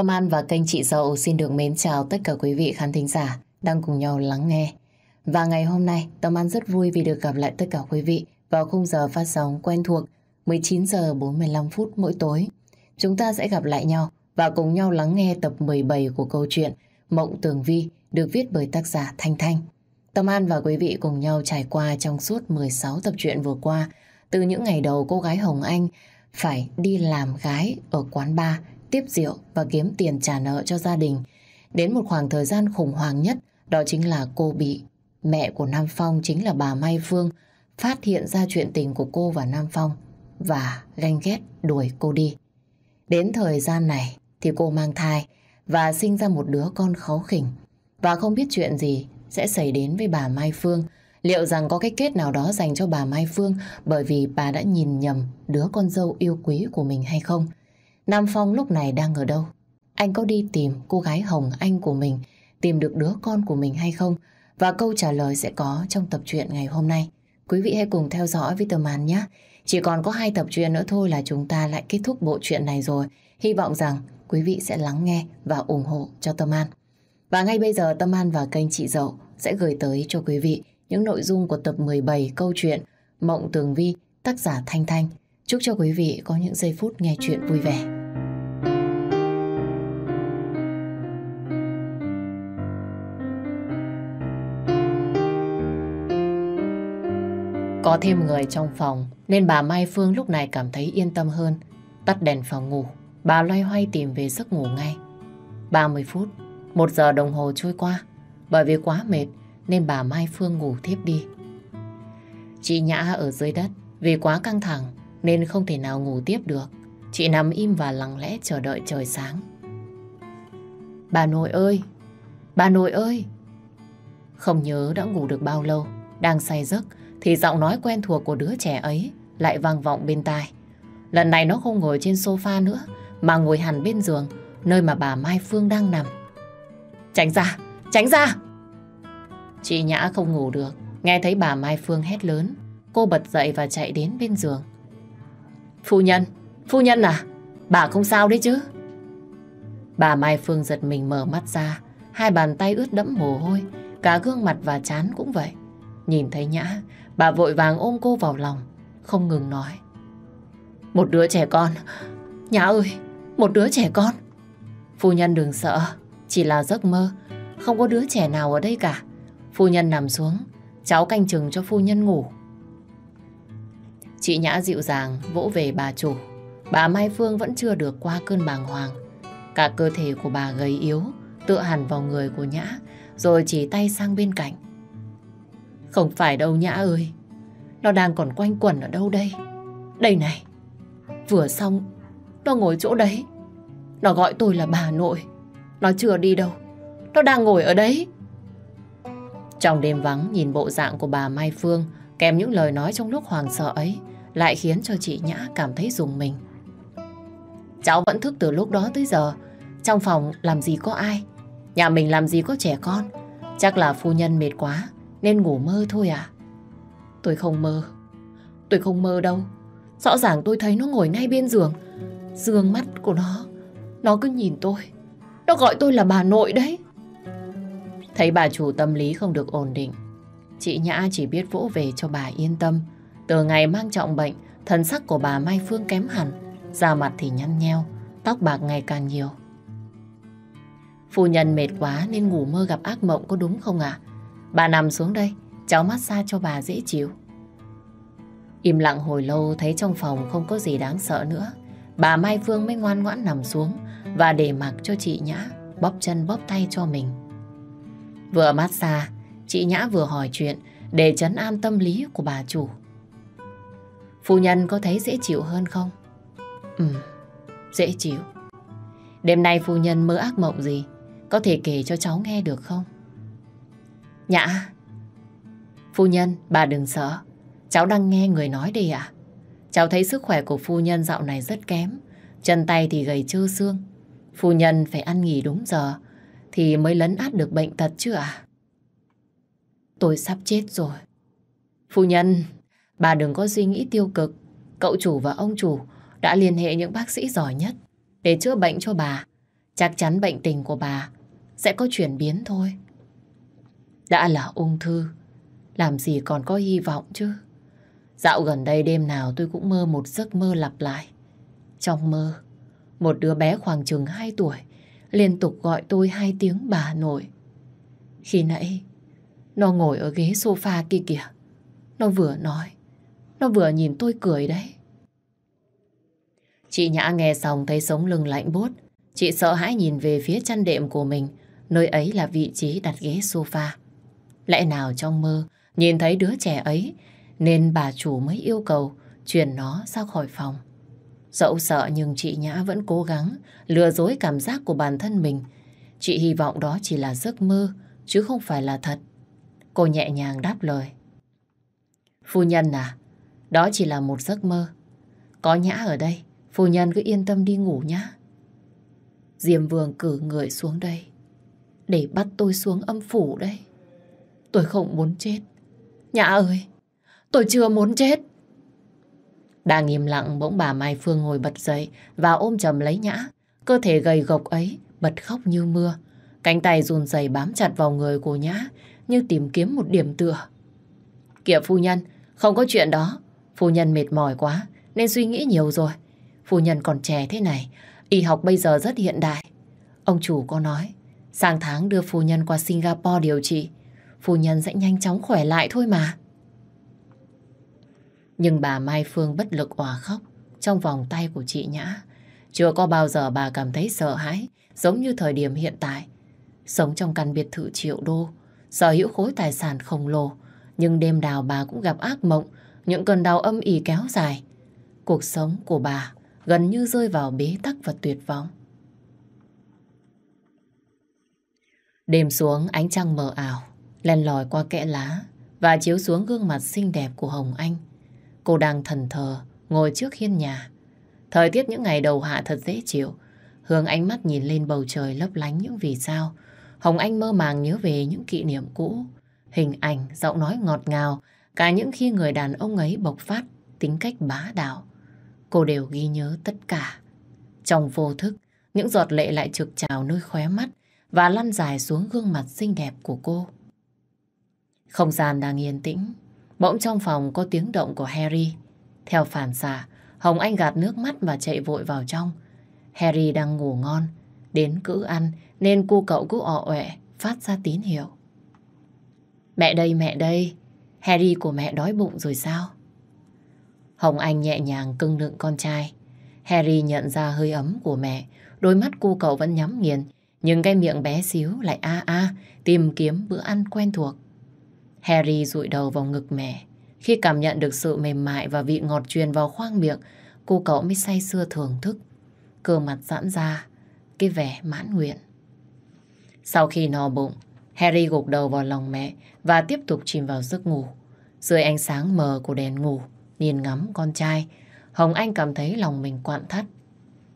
Tâm An và kênh Chị Dâu xin được mến chào tất cả quý vị khán thính giả đang cùng nhau lắng nghe. Và ngày hôm nay, Tâm An rất vui vì được gặp lại tất cả quý vị vào khung giờ phát sóng quen thuộc 19 giờ 45 phút mỗi tối. Chúng ta sẽ gặp lại nhau và cùng nhau lắng nghe tập 17 của câu chuyện Mộng Tường Vi được viết bởi tác giả Thanh Thanh. Tâm An và quý vị cùng nhau trải qua trong suốt 16 tập truyện vừa qua, từ những ngày đầu cô gái Hồng Anh phải đi làm gái ở quán bar tiếp rượu và kiếm tiền trả nợ cho gia đình. Đến một khoảng thời gian khủng hoảng nhất, đó chính là cô bị. Mẹ của Nam Phong chính là bà Mai Phương, phát hiện ra chuyện tình của cô và Nam Phong và ganh ghét đuổi cô đi. Đến thời gian này thì cô mang thai và sinh ra một đứa con khó khỉnh và không biết chuyện gì sẽ xảy đến với bà Mai Phương. Liệu rằng có cái kết nào đó dành cho bà Mai Phương bởi vì bà đã nhìn nhầm đứa con dâu yêu quý của mình hay không? Nam Phong lúc này đang ở đâu? Anh có đi tìm cô gái Hồng Anh của mình, tìm được đứa con của mình hay không? Và câu trả lời sẽ có trong tập truyện ngày hôm nay. Quý vị hãy cùng theo dõi Vitamin nhé. Chỉ còn có hai tập truyện nữa thôi là chúng ta lại kết thúc bộ truyện này rồi. Hy vọng rằng quý vị sẽ lắng nghe và ủng hộ cho Tâm An. Và ngay bây giờ Tâm An và kênh Chị Dậu sẽ gửi tới cho quý vị những nội dung của tập 17 câu chuyện Mộng Tường Vi tác giả Thanh Thanh. Chúc cho quý vị có những giây phút nghe chuyện vui vẻ. Có thêm người trong phòng nên bà Mai Phương lúc này cảm thấy yên tâm hơn. Tắt đèn phòng ngủ, bà loay hoay tìm về giấc ngủ ngay. 30 phút, 1 giờ đồng hồ trôi qua. Bởi vì quá mệt nên bà Mai Phương ngủ thiếp đi. Chị Nhã ở dưới đất vì quá căng thẳng nên không thể nào ngủ tiếp được. Chị nằm im và lặng lẽ chờ đợi trời sáng. Bà nội ơi! Bà nội ơi! Không nhớ đã ngủ được bao lâu, đang say giấc thì giọng nói quen thuộc của đứa trẻ ấy lại vang vọng bên tai. Lần này nó không ngồi trên sofa nữa, mà ngồi hẳn bên giường, nơi mà bà Mai Phương đang nằm. Tránh ra! Tránh ra! Chị Nhã không ngủ được, nghe thấy bà Mai Phương hét lớn. Cô bật dậy và chạy đến bên giường. Phu nhân! Phu nhân à! Bà không sao đấy chứ? Bà Mai Phương giật mình mở mắt ra, hai bàn tay ướt đẫm mồ hôi, cả gương mặt và chán cũng vậy. Nhìn thấy Nhã, Bà vội vàng ôm cô vào lòng, không ngừng nói. Một đứa trẻ con, nhã ơi, một đứa trẻ con. Phu nhân đừng sợ, chỉ là giấc mơ, không có đứa trẻ nào ở đây cả. Phu nhân nằm xuống, cháu canh chừng cho phu nhân ngủ. Chị Nhã dịu dàng vỗ về bà chủ. Bà Mai Phương vẫn chưa được qua cơn bàng hoàng. Cả cơ thể của bà gầy yếu, tựa hẳn vào người của Nhã, rồi chỉ tay sang bên cạnh. Không phải đâu Nhã ơi. Nó đang còn quanh quẩn ở đâu đây? Đây này. Vừa xong, nó ngồi chỗ đấy. Nó gọi tôi là bà nội. Nó chưa đi đâu. Nó đang ngồi ở đấy. Trong đêm vắng, nhìn bộ dạng của bà Mai Phương kèm những lời nói trong lúc hoàng sợ ấy lại khiến cho chị Nhã cảm thấy dùng mình. Cháu vẫn thức từ lúc đó tới giờ. Trong phòng làm gì có ai? Nhà mình làm gì có trẻ con? Chắc là phu nhân mệt quá nên ngủ mơ thôi à? Tôi không mơ. Tôi không mơ đâu. Rõ ràng tôi thấy nó ngồi ngay bên giường. Dương mắt của nó, nó cứ nhìn tôi. Nó gọi tôi là bà nội đấy. Thấy bà chủ tâm lý không được ổn định, chị Nhã chỉ biết vỗ về cho bà yên tâm. Từ ngày mang trọng bệnh, thân sắc của bà Mai Phương kém hẳn, da mặt thì nhăn nheo, tóc bạc ngày càng nhiều. Phu nhân mệt quá nên ngủ mơ gặp ác mộng có đúng không ạ? À? Bà nằm xuống đây, cháu massage cho bà dễ chịu. Im lặng hồi lâu thấy trong phòng không có gì đáng sợ nữa. Bà Mai Phương mới ngoan ngoãn nằm xuống và để mặc cho chị Nhã bóp chân bóp tay cho mình. Vừa massage, chị Nhã vừa hỏi chuyện để chấn an tâm lý của bà chủ. Phu nhân có thấy dễ chịu hơn không? Ừ, dễ chịu. Đêm nay phu nhân mơ ác mộng gì? Có thể kể cho cháu nghe được không? Nhã Phu nhân bà đừng sợ Cháu đang nghe người nói đi ạ Cháu thấy sức khỏe của phu nhân dạo này rất kém Chân tay thì gầy trơ xương Phu nhân phải ăn nghỉ đúng giờ Thì mới lấn át được bệnh tật chứ ạ Tôi sắp chết rồi Phu nhân Bà đừng có suy nghĩ tiêu cực Cậu chủ và ông chủ Đã liên hệ những bác sĩ giỏi nhất Để chữa bệnh cho bà Chắc chắn bệnh tình của bà Sẽ có chuyển biến thôi đã là ung thư, làm gì còn có hy vọng chứ. Dạo gần đây đêm nào tôi cũng mơ một giấc mơ lặp lại. Trong mơ, một đứa bé khoảng chừng 2 tuổi liên tục gọi tôi hai tiếng bà nội. Khi nãy, nó ngồi ở ghế sofa kia kìa. Nó vừa nói, nó vừa nhìn tôi cười đấy. Chị Nhã nghe xong thấy sống lưng lạnh bốt. Chị sợ hãi nhìn về phía chăn đệm của mình, nơi ấy là vị trí đặt ghế sofa. Lẽ nào trong mơ nhìn thấy đứa trẻ ấy nên bà chủ mới yêu cầu chuyển nó ra khỏi phòng. Dẫu sợ nhưng chị Nhã vẫn cố gắng lừa dối cảm giác của bản thân mình. Chị hy vọng đó chỉ là giấc mơ chứ không phải là thật. Cô nhẹ nhàng đáp lời. Phu nhân à, đó chỉ là một giấc mơ. Có Nhã ở đây, phu nhân cứ yên tâm đi ngủ nhá. Diêm Vương cử người xuống đây để bắt tôi xuống âm phủ đây. Tôi không muốn chết. Nhã ơi, tôi chưa muốn chết. Đang im lặng bỗng bà Mai Phương ngồi bật dậy và ôm chầm lấy Nhã. Cơ thể gầy gộc ấy bật khóc như mưa. Cánh tay run rẩy bám chặt vào người của Nhã như tìm kiếm một điểm tựa. Kìa phu nhân, không có chuyện đó. Phu nhân mệt mỏi quá nên suy nghĩ nhiều rồi. Phu nhân còn trẻ thế này, y học bây giờ rất hiện đại. Ông chủ có nói, sang tháng đưa phu nhân qua Singapore điều trị phu nhân sẽ nhanh chóng khỏe lại thôi mà. Nhưng bà Mai Phương bất lực òa khóc trong vòng tay của chị Nhã. Chưa có bao giờ bà cảm thấy sợ hãi, giống như thời điểm hiện tại. Sống trong căn biệt thự triệu đô, sở hữu khối tài sản khổng lồ, nhưng đêm đào bà cũng gặp ác mộng, những cơn đau âm ỉ kéo dài. Cuộc sống của bà gần như rơi vào bế tắc và tuyệt vọng. Đêm xuống ánh trăng mờ ảo, len lòi qua kẽ lá và chiếu xuống gương mặt xinh đẹp của Hồng Anh. Cô đang thần thờ, ngồi trước hiên nhà. Thời tiết những ngày đầu hạ thật dễ chịu. Hướng ánh mắt nhìn lên bầu trời lấp lánh những vì sao. Hồng Anh mơ màng nhớ về những kỷ niệm cũ. Hình ảnh, giọng nói ngọt ngào, cả những khi người đàn ông ấy bộc phát, tính cách bá đạo. Cô đều ghi nhớ tất cả. Trong vô thức, những giọt lệ lại trực trào nơi khóe mắt và lăn dài xuống gương mặt xinh đẹp của cô. Không gian đang yên tĩnh. Bỗng trong phòng có tiếng động của Harry. Theo phản xạ, Hồng Anh gạt nước mắt và chạy vội vào trong. Harry đang ngủ ngon. Đến cữ ăn nên cô cậu cứ ọ ọe phát ra tín hiệu. Mẹ đây, mẹ đây. Harry của mẹ đói bụng rồi sao? Hồng Anh nhẹ nhàng cưng nựng con trai. Harry nhận ra hơi ấm của mẹ. Đôi mắt cô cậu vẫn nhắm nghiền. Nhưng cái miệng bé xíu lại a a tìm kiếm bữa ăn quen thuộc. Harry rụi đầu vào ngực mẹ. Khi cảm nhận được sự mềm mại và vị ngọt truyền vào khoang miệng, cô cậu mới say sưa thưởng thức. Cơ mặt giãn ra, cái vẻ mãn nguyện. Sau khi no bụng, Harry gục đầu vào lòng mẹ và tiếp tục chìm vào giấc ngủ. Dưới ánh sáng mờ của đèn ngủ, nhìn ngắm con trai, Hồng Anh cảm thấy lòng mình quặn thắt.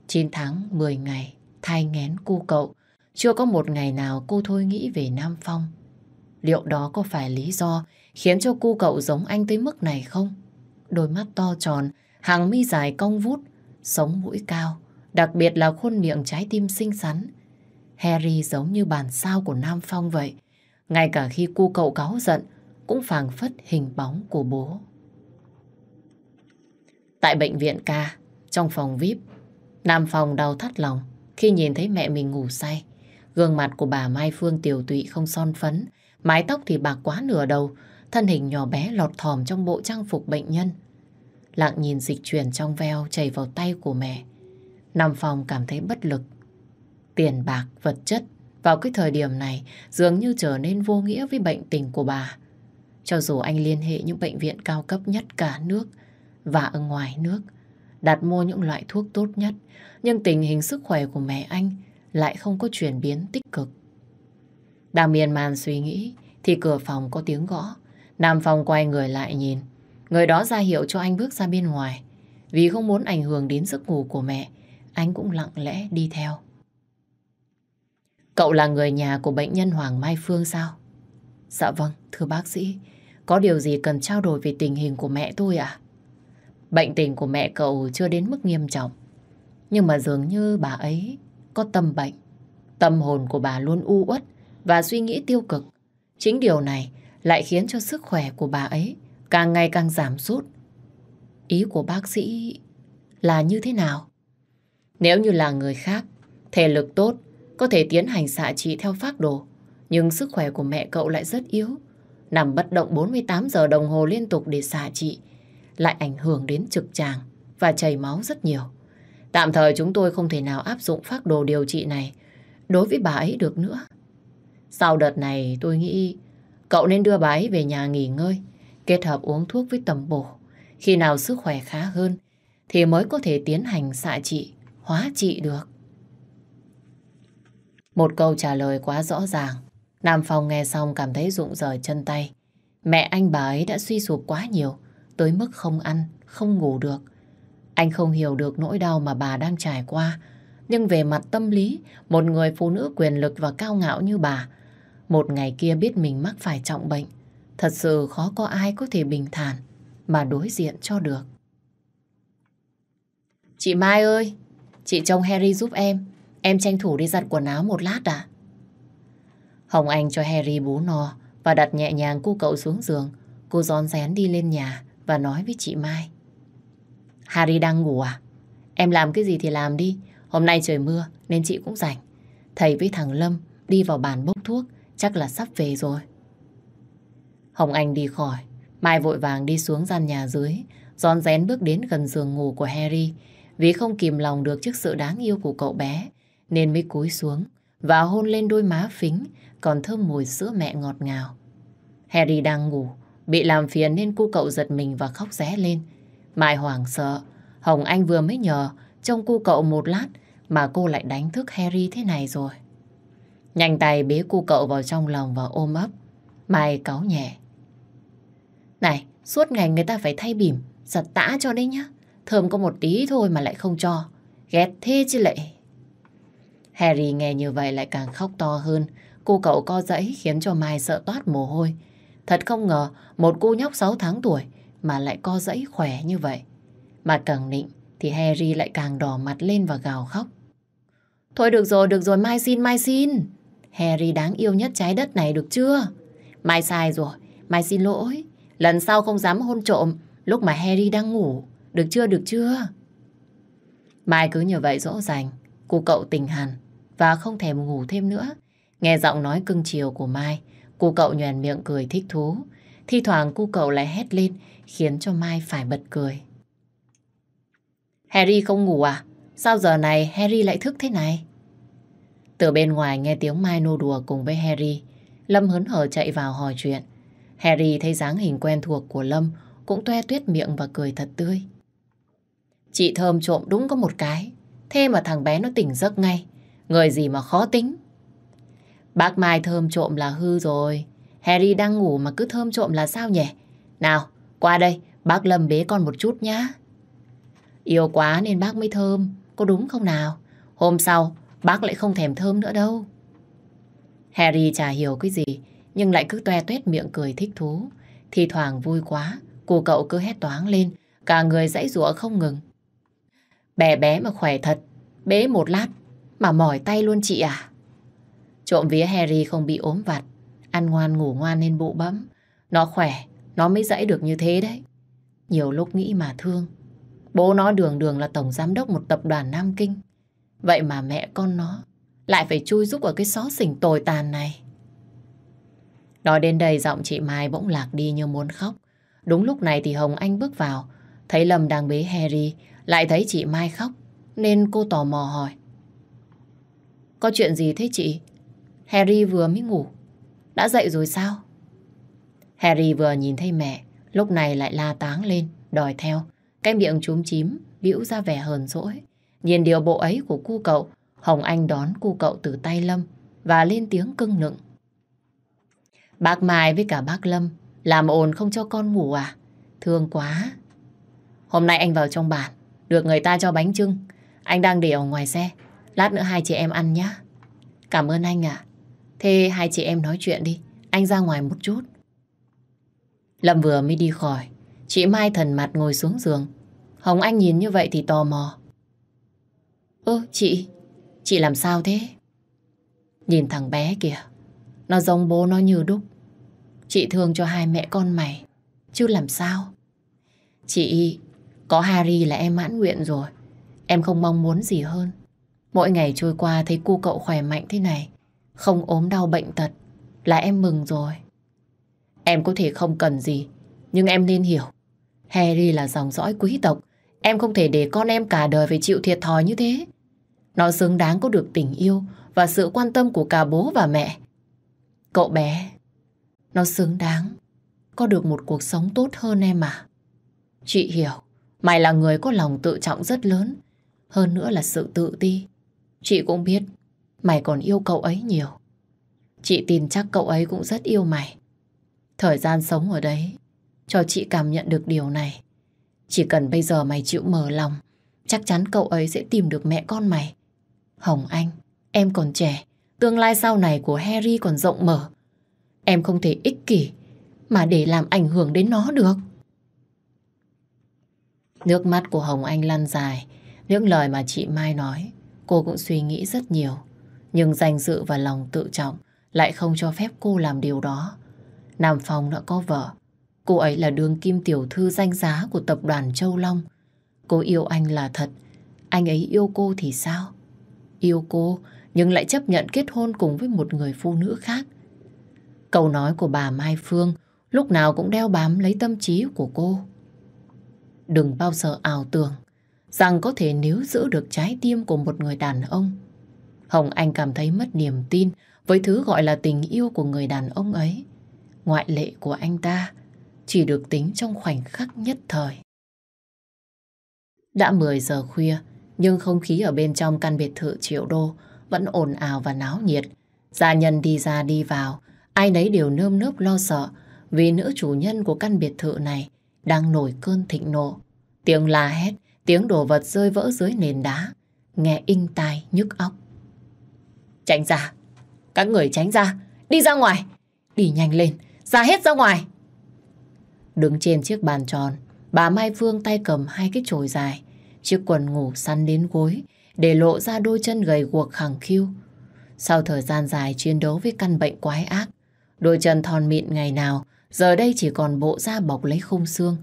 9 tháng 10 ngày, thai ngén cô cậu. Chưa có một ngày nào cô thôi nghĩ về Nam Phong liệu đó có phải lý do khiến cho cu cậu giống anh tới mức này không? Đôi mắt to tròn, hàng mi dài cong vút, sống mũi cao, đặc biệt là khuôn miệng trái tim xinh xắn. Harry giống như bản sao của Nam Phong vậy. Ngay cả khi cu cậu cáu giận, cũng phảng phất hình bóng của bố. Tại bệnh viện ca, trong phòng VIP, Nam Phong đau thắt lòng khi nhìn thấy mẹ mình ngủ say. Gương mặt của bà Mai Phương tiểu tụy không son phấn, Mái tóc thì bạc quá nửa đầu, thân hình nhỏ bé lọt thòm trong bộ trang phục bệnh nhân. Lặng nhìn dịch chuyển trong veo chảy vào tay của mẹ. Nằm phòng cảm thấy bất lực. Tiền bạc, vật chất vào cái thời điểm này dường như trở nên vô nghĩa với bệnh tình của bà. Cho dù anh liên hệ những bệnh viện cao cấp nhất cả nước và ở ngoài nước, đặt mua những loại thuốc tốt nhất, nhưng tình hình sức khỏe của mẹ anh lại không có chuyển biến tích cực. Đang miên man suy nghĩ thì cửa phòng có tiếng gõ. Nam Phong quay người lại nhìn. Người đó ra hiệu cho anh bước ra bên ngoài. Vì không muốn ảnh hưởng đến giấc ngủ của mẹ, anh cũng lặng lẽ đi theo. Cậu là người nhà của bệnh nhân Hoàng Mai Phương sao? Dạ vâng, thưa bác sĩ. Có điều gì cần trao đổi về tình hình của mẹ tôi ạ Bệnh tình của mẹ cậu chưa đến mức nghiêm trọng. Nhưng mà dường như bà ấy có tâm bệnh. Tâm hồn của bà luôn u uất và suy nghĩ tiêu cực. Chính điều này lại khiến cho sức khỏe của bà ấy càng ngày càng giảm sút. Ý của bác sĩ là như thế nào? Nếu như là người khác, thể lực tốt, có thể tiến hành xạ trị theo phác đồ, nhưng sức khỏe của mẹ cậu lại rất yếu, nằm bất động 48 giờ đồng hồ liên tục để xạ trị, lại ảnh hưởng đến trực tràng và chảy máu rất nhiều. Tạm thời chúng tôi không thể nào áp dụng phác đồ điều trị này đối với bà ấy được nữa. Sau đợt này tôi nghĩ cậu nên đưa bà ấy về nhà nghỉ ngơi, kết hợp uống thuốc với tầm bổ. Khi nào sức khỏe khá hơn thì mới có thể tiến hành xạ trị, hóa trị được. Một câu trả lời quá rõ ràng. Nam Phong nghe xong cảm thấy rụng rời chân tay. Mẹ anh bà ấy đã suy sụp quá nhiều, tới mức không ăn, không ngủ được. Anh không hiểu được nỗi đau mà bà đang trải qua, nhưng về mặt tâm lý, một người phụ nữ quyền lực và cao ngạo như bà một ngày kia biết mình mắc phải trọng bệnh, thật sự khó có ai có thể bình thản mà đối diện cho được. Chị Mai ơi, chị trông Harry giúp em, em tranh thủ đi giặt quần áo một lát à? Hồng Anh cho Harry bú no và đặt nhẹ nhàng cô cậu xuống giường. Cô giòn rén đi lên nhà và nói với chị Mai. Harry đang ngủ à? Em làm cái gì thì làm đi. Hôm nay trời mưa nên chị cũng rảnh. Thầy với thằng Lâm đi vào bàn bốc thuốc chắc là sắp về rồi. Hồng Anh đi khỏi, Mai vội vàng đi xuống gian nhà dưới, rón rén bước đến gần giường ngủ của Harry, vì không kìm lòng được trước sự đáng yêu của cậu bé, nên mới cúi xuống và hôn lên đôi má phính còn thơm mùi sữa mẹ ngọt ngào. Harry đang ngủ, bị làm phiền nên cu cậu giật mình và khóc ré lên. Mai hoảng sợ, Hồng Anh vừa mới nhờ trông cu cậu một lát mà cô lại đánh thức Harry thế này rồi. Nhanh tay bế cu cậu vào trong lòng và ôm ấp. Mai cáu nhẹ. Này, suốt ngày người ta phải thay bìm, giặt tã cho đấy nhá. Thơm có một tí thôi mà lại không cho. Ghét thế chứ lệ. Harry nghe như vậy lại càng khóc to hơn. Cô cậu co giãy khiến cho Mai sợ toát mồ hôi. Thật không ngờ một cô nhóc 6 tháng tuổi mà lại co giãy khỏe như vậy. Mà càng nịnh thì Harry lại càng đỏ mặt lên và gào khóc. Thôi được rồi, được rồi, Mai xin, Mai xin. Harry đáng yêu nhất trái đất này được chưa? Mai sai rồi, Mai xin lỗi. Lần sau không dám hôn trộm lúc mà Harry đang ngủ. Được chưa, được chưa? Mai cứ như vậy dỗ dành, cô cậu tình hẳn và không thèm ngủ thêm nữa. Nghe giọng nói cưng chiều của Mai, cô cậu nhoèn miệng cười thích thú. Thi thoảng cô cậu lại hét lên khiến cho Mai phải bật cười. Harry không ngủ à? Sao giờ này Harry lại thức thế này? Từ bên ngoài nghe tiếng Mai nô đùa cùng với Harry. Lâm hớn hở chạy vào hỏi chuyện. Harry thấy dáng hình quen thuộc của Lâm cũng toe tuyết miệng và cười thật tươi. Chị Thơm trộm đúng có một cái. Thế mà thằng bé nó tỉnh giấc ngay. Người gì mà khó tính. Bác Mai thơm trộm là hư rồi. Harry đang ngủ mà cứ thơm trộm là sao nhỉ? Nào, qua đây, bác Lâm bế con một chút nhá. Yêu quá nên bác mới thơm, có đúng không nào? Hôm sau, bác lại không thèm thơm nữa đâu. Harry chả hiểu cái gì, nhưng lại cứ toe toét miệng cười thích thú. Thì thoảng vui quá, cô cậu cứ hét toáng lên, cả người dãy rủa không ngừng. Bé bé mà khỏe thật, bế một lát mà mỏi tay luôn chị à. Trộm vía Harry không bị ốm vặt, ăn ngoan ngủ ngoan nên bụ bấm, Nó khỏe, nó mới dãy được như thế đấy. Nhiều lúc nghĩ mà thương. Bố nó đường đường là tổng giám đốc một tập đoàn Nam Kinh. Vậy mà mẹ con nó lại phải chui giúp ở cái xó xỉnh tồi tàn này. Nói đến đây giọng chị Mai bỗng lạc đi như muốn khóc. Đúng lúc này thì Hồng Anh bước vào, thấy Lâm đang bế Harry, lại thấy chị Mai khóc, nên cô tò mò hỏi. Có chuyện gì thế chị? Harry vừa mới ngủ. Đã dậy rồi sao? Harry vừa nhìn thấy mẹ, lúc này lại la táng lên, đòi theo. Cái miệng chúm chím, bĩu ra vẻ hờn dỗi. Nhìn điều bộ ấy của cu cậu, Hồng Anh đón cu cậu từ tay Lâm và lên tiếng cưng nựng. Bác Mai với cả bác Lâm làm ồn không cho con ngủ à? Thương quá. Hôm nay anh vào trong bàn được người ta cho bánh trưng. Anh đang để ở ngoài xe, lát nữa hai chị em ăn nhé. Cảm ơn anh ạ. À. Thế hai chị em nói chuyện đi, anh ra ngoài một chút. Lâm vừa mới đi khỏi, chị Mai thần mặt ngồi xuống giường. Hồng Anh nhìn như vậy thì tò mò. Ơ chị, chị làm sao thế? Nhìn thằng bé kìa, nó giống bố nó như đúc. Chị thương cho hai mẹ con mày, chứ làm sao? Chị, có Harry là em mãn nguyện rồi, em không mong muốn gì hơn. Mỗi ngày trôi qua thấy cu cậu khỏe mạnh thế này, không ốm đau bệnh tật, là em mừng rồi. Em có thể không cần gì, nhưng em nên hiểu. Harry là dòng dõi quý tộc, em không thể để con em cả đời phải chịu thiệt thòi như thế. Nó xứng đáng có được tình yêu và sự quan tâm của cả bố và mẹ. Cậu bé, nó xứng đáng có được một cuộc sống tốt hơn em à. Chị hiểu, mày là người có lòng tự trọng rất lớn, hơn nữa là sự tự ti. Chị cũng biết, mày còn yêu cậu ấy nhiều. Chị tin chắc cậu ấy cũng rất yêu mày. Thời gian sống ở đấy, cho chị cảm nhận được điều này. Chỉ cần bây giờ mày chịu mở lòng, chắc chắn cậu ấy sẽ tìm được mẹ con mày Hồng Anh, em còn trẻ, tương lai sau này của Harry còn rộng mở. Em không thể ích kỷ mà để làm ảnh hưởng đến nó được. Nước mắt của Hồng Anh lăn dài, những lời mà chị Mai nói, cô cũng suy nghĩ rất nhiều. Nhưng danh dự và lòng tự trọng lại không cho phép cô làm điều đó. Nam Phong đã có vợ, cô ấy là đương kim tiểu thư danh giá của tập đoàn Châu Long. Cô yêu anh là thật, anh ấy yêu cô thì sao? yêu cô nhưng lại chấp nhận kết hôn cùng với một người phụ nữ khác. Câu nói của bà Mai Phương lúc nào cũng đeo bám lấy tâm trí của cô. Đừng bao giờ ảo tưởng rằng có thể níu giữ được trái tim của một người đàn ông. Hồng Anh cảm thấy mất niềm tin với thứ gọi là tình yêu của người đàn ông ấy. Ngoại lệ của anh ta chỉ được tính trong khoảnh khắc nhất thời. Đã 10 giờ khuya, nhưng không khí ở bên trong căn biệt thự triệu đô vẫn ồn ào và náo nhiệt. Gia nhân đi ra đi vào, ai nấy đều nơm nớp lo sợ vì nữ chủ nhân của căn biệt thự này đang nổi cơn thịnh nộ. Tiếng la hét, tiếng đồ vật rơi vỡ dưới nền đá, nghe inh tai nhức óc. Tránh ra, các người tránh ra, đi ra ngoài, đi nhanh lên, ra hết ra ngoài. Đứng trên chiếc bàn tròn, bà Mai Phương tay cầm hai cái chổi dài, chiếc quần ngủ săn đến gối, để lộ ra đôi chân gầy guộc khẳng khiu. Sau thời gian dài chiến đấu với căn bệnh quái ác, đôi chân thon mịn ngày nào, giờ đây chỉ còn bộ da bọc lấy khung xương.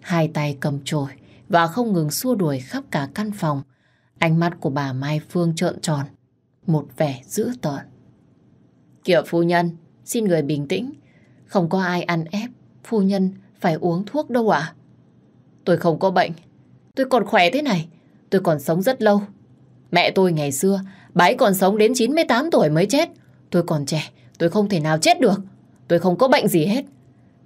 Hai tay cầm chổi và không ngừng xua đuổi khắp cả căn phòng. Ánh mắt của bà Mai Phương trợn tròn, một vẻ dữ tợn. Kiểu phu nhân, xin người bình tĩnh. Không có ai ăn ép, phu nhân phải uống thuốc đâu ạ. Tôi không có bệnh, Tôi còn khỏe thế này, tôi còn sống rất lâu. Mẹ tôi ngày xưa, bà ấy còn sống đến 98 tuổi mới chết. Tôi còn trẻ, tôi không thể nào chết được. Tôi không có bệnh gì hết.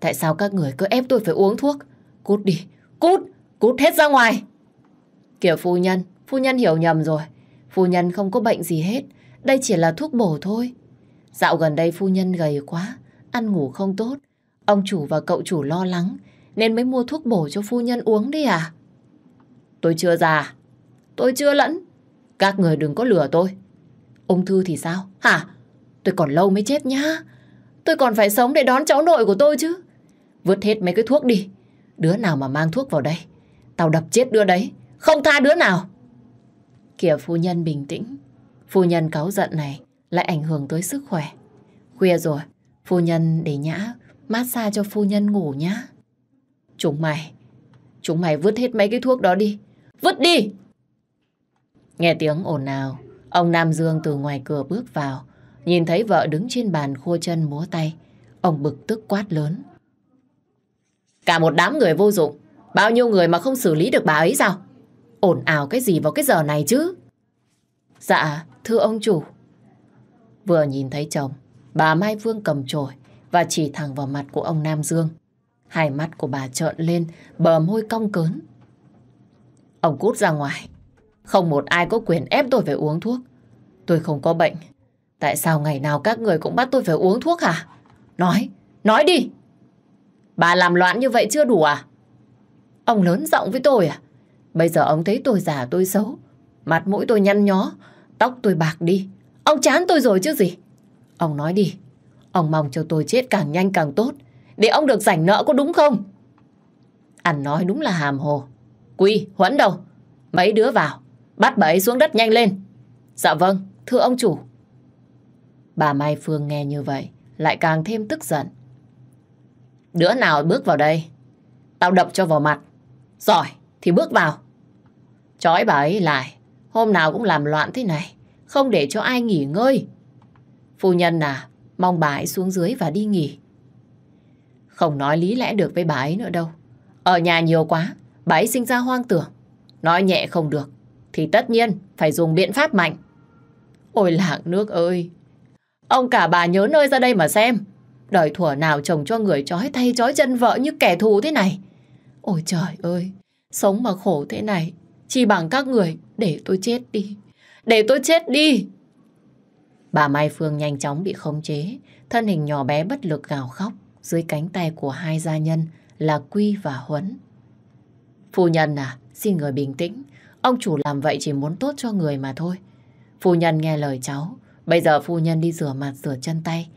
Tại sao các người cứ ép tôi phải uống thuốc? Cút đi, cút, cút hết ra ngoài. Kiểu phu nhân, phu nhân hiểu nhầm rồi. Phu nhân không có bệnh gì hết, đây chỉ là thuốc bổ thôi. Dạo gần đây phu nhân gầy quá, ăn ngủ không tốt. Ông chủ và cậu chủ lo lắng, nên mới mua thuốc bổ cho phu nhân uống đi à? Tôi chưa già. Tôi chưa lẫn. Các người đừng có lừa tôi. Ung thư thì sao? Hả? Tôi còn lâu mới chết nhá. Tôi còn phải sống để đón cháu nội của tôi chứ. Vứt hết mấy cái thuốc đi. Đứa nào mà mang thuốc vào đây? Tao đập chết đứa đấy. Không tha đứa nào. Kìa phu nhân bình tĩnh. Phu nhân cáu giận này lại ảnh hưởng tới sức khỏe. Khuya rồi, phu nhân để nhã massage cho phu nhân ngủ nhá. Chúng mày, chúng mày vứt hết mấy cái thuốc đó đi. Vứt đi! Nghe tiếng ồn ào, ông Nam Dương từ ngoài cửa bước vào, nhìn thấy vợ đứng trên bàn khô chân múa tay. Ông bực tức quát lớn. Cả một đám người vô dụng, bao nhiêu người mà không xử lý được bà ấy sao? Ồn ào cái gì vào cái giờ này chứ? Dạ, thưa ông chủ. Vừa nhìn thấy chồng, bà Mai Phương cầm chổi và chỉ thẳng vào mặt của ông Nam Dương. Hai mắt của bà trợn lên, bờ môi cong cớn, Ông cút ra ngoài. Không một ai có quyền ép tôi phải uống thuốc. Tôi không có bệnh. Tại sao ngày nào các người cũng bắt tôi phải uống thuốc hả? Nói, nói đi. Bà làm loạn như vậy chưa đủ à? Ông lớn giọng với tôi à? Bây giờ ông thấy tôi già tôi xấu. Mặt mũi tôi nhăn nhó. Tóc tôi bạc đi. Ông chán tôi rồi chứ gì? Ông nói đi. Ông mong cho tôi chết càng nhanh càng tốt. Để ông được rảnh nợ có đúng không? Anh nói đúng là hàm hồ. Quy, Huấn đâu? Mấy đứa vào, bắt bà ấy xuống đất nhanh lên. Dạ vâng, thưa ông chủ. Bà Mai Phương nghe như vậy, lại càng thêm tức giận. Đứa nào bước vào đây, tao đập cho vào mặt. Giỏi, thì bước vào. Chói bà ấy lại, hôm nào cũng làm loạn thế này, không để cho ai nghỉ ngơi. Phu nhân à, mong bà ấy xuống dưới và đi nghỉ. Không nói lý lẽ được với bà ấy nữa đâu. Ở nhà nhiều quá, bà ấy sinh ra hoang tưởng. Nói nhẹ không được, thì tất nhiên phải dùng biện pháp mạnh. Ôi lạng nước ơi! Ông cả bà nhớ nơi ra đây mà xem. Đời thuở nào chồng cho người trói tay trói chân vợ như kẻ thù thế này. Ôi trời ơi! Sống mà khổ thế này, chỉ bằng các người để tôi chết đi. Để tôi chết đi! Bà Mai Phương nhanh chóng bị khống chế, thân hình nhỏ bé bất lực gào khóc dưới cánh tay của hai gia nhân là Quy và Huấn. Phu nhân à, xin người bình tĩnh. Ông chủ làm vậy chỉ muốn tốt cho người mà thôi. Phu nhân nghe lời cháu. Bây giờ phu nhân đi rửa mặt rửa chân tay.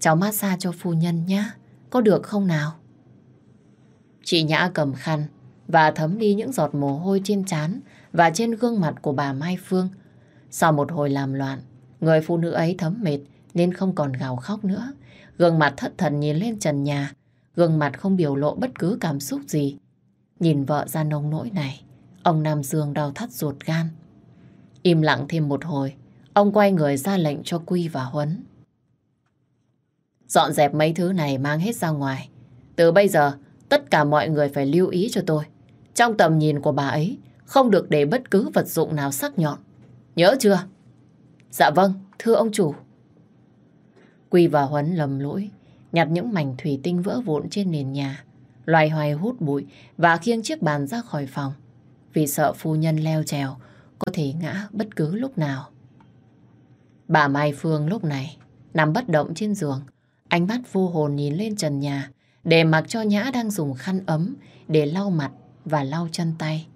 Cháu massage cho phu nhân nhé. Có được không nào? Chị Nhã cầm khăn và thấm đi những giọt mồ hôi trên trán và trên gương mặt của bà Mai Phương. Sau một hồi làm loạn, người phụ nữ ấy thấm mệt nên không còn gào khóc nữa. Gương mặt thất thần nhìn lên trần nhà, gương mặt không biểu lộ bất cứ cảm xúc gì. Nhìn vợ ra nông nỗi này, ông Nam Dương đau thắt ruột gan. Im lặng thêm một hồi, ông quay người ra lệnh cho Quy và Huấn. Dọn dẹp mấy thứ này mang hết ra ngoài. Từ bây giờ, tất cả mọi người phải lưu ý cho tôi. Trong tầm nhìn của bà ấy, không được để bất cứ vật dụng nào sắc nhọn. Nhớ chưa? Dạ vâng, thưa ông chủ. Quy và Huấn lầm lỗi, nhặt những mảnh thủy tinh vỡ vụn trên nền nhà, loài hoài hút bụi và khiêng chiếc bàn ra khỏi phòng. Vì sợ phu nhân leo trèo, có thể ngã bất cứ lúc nào. Bà Mai Phương lúc này nằm bất động trên giường, ánh mắt vô hồn nhìn lên trần nhà để mặc cho Nhã đang dùng khăn ấm để lau mặt và lau chân tay.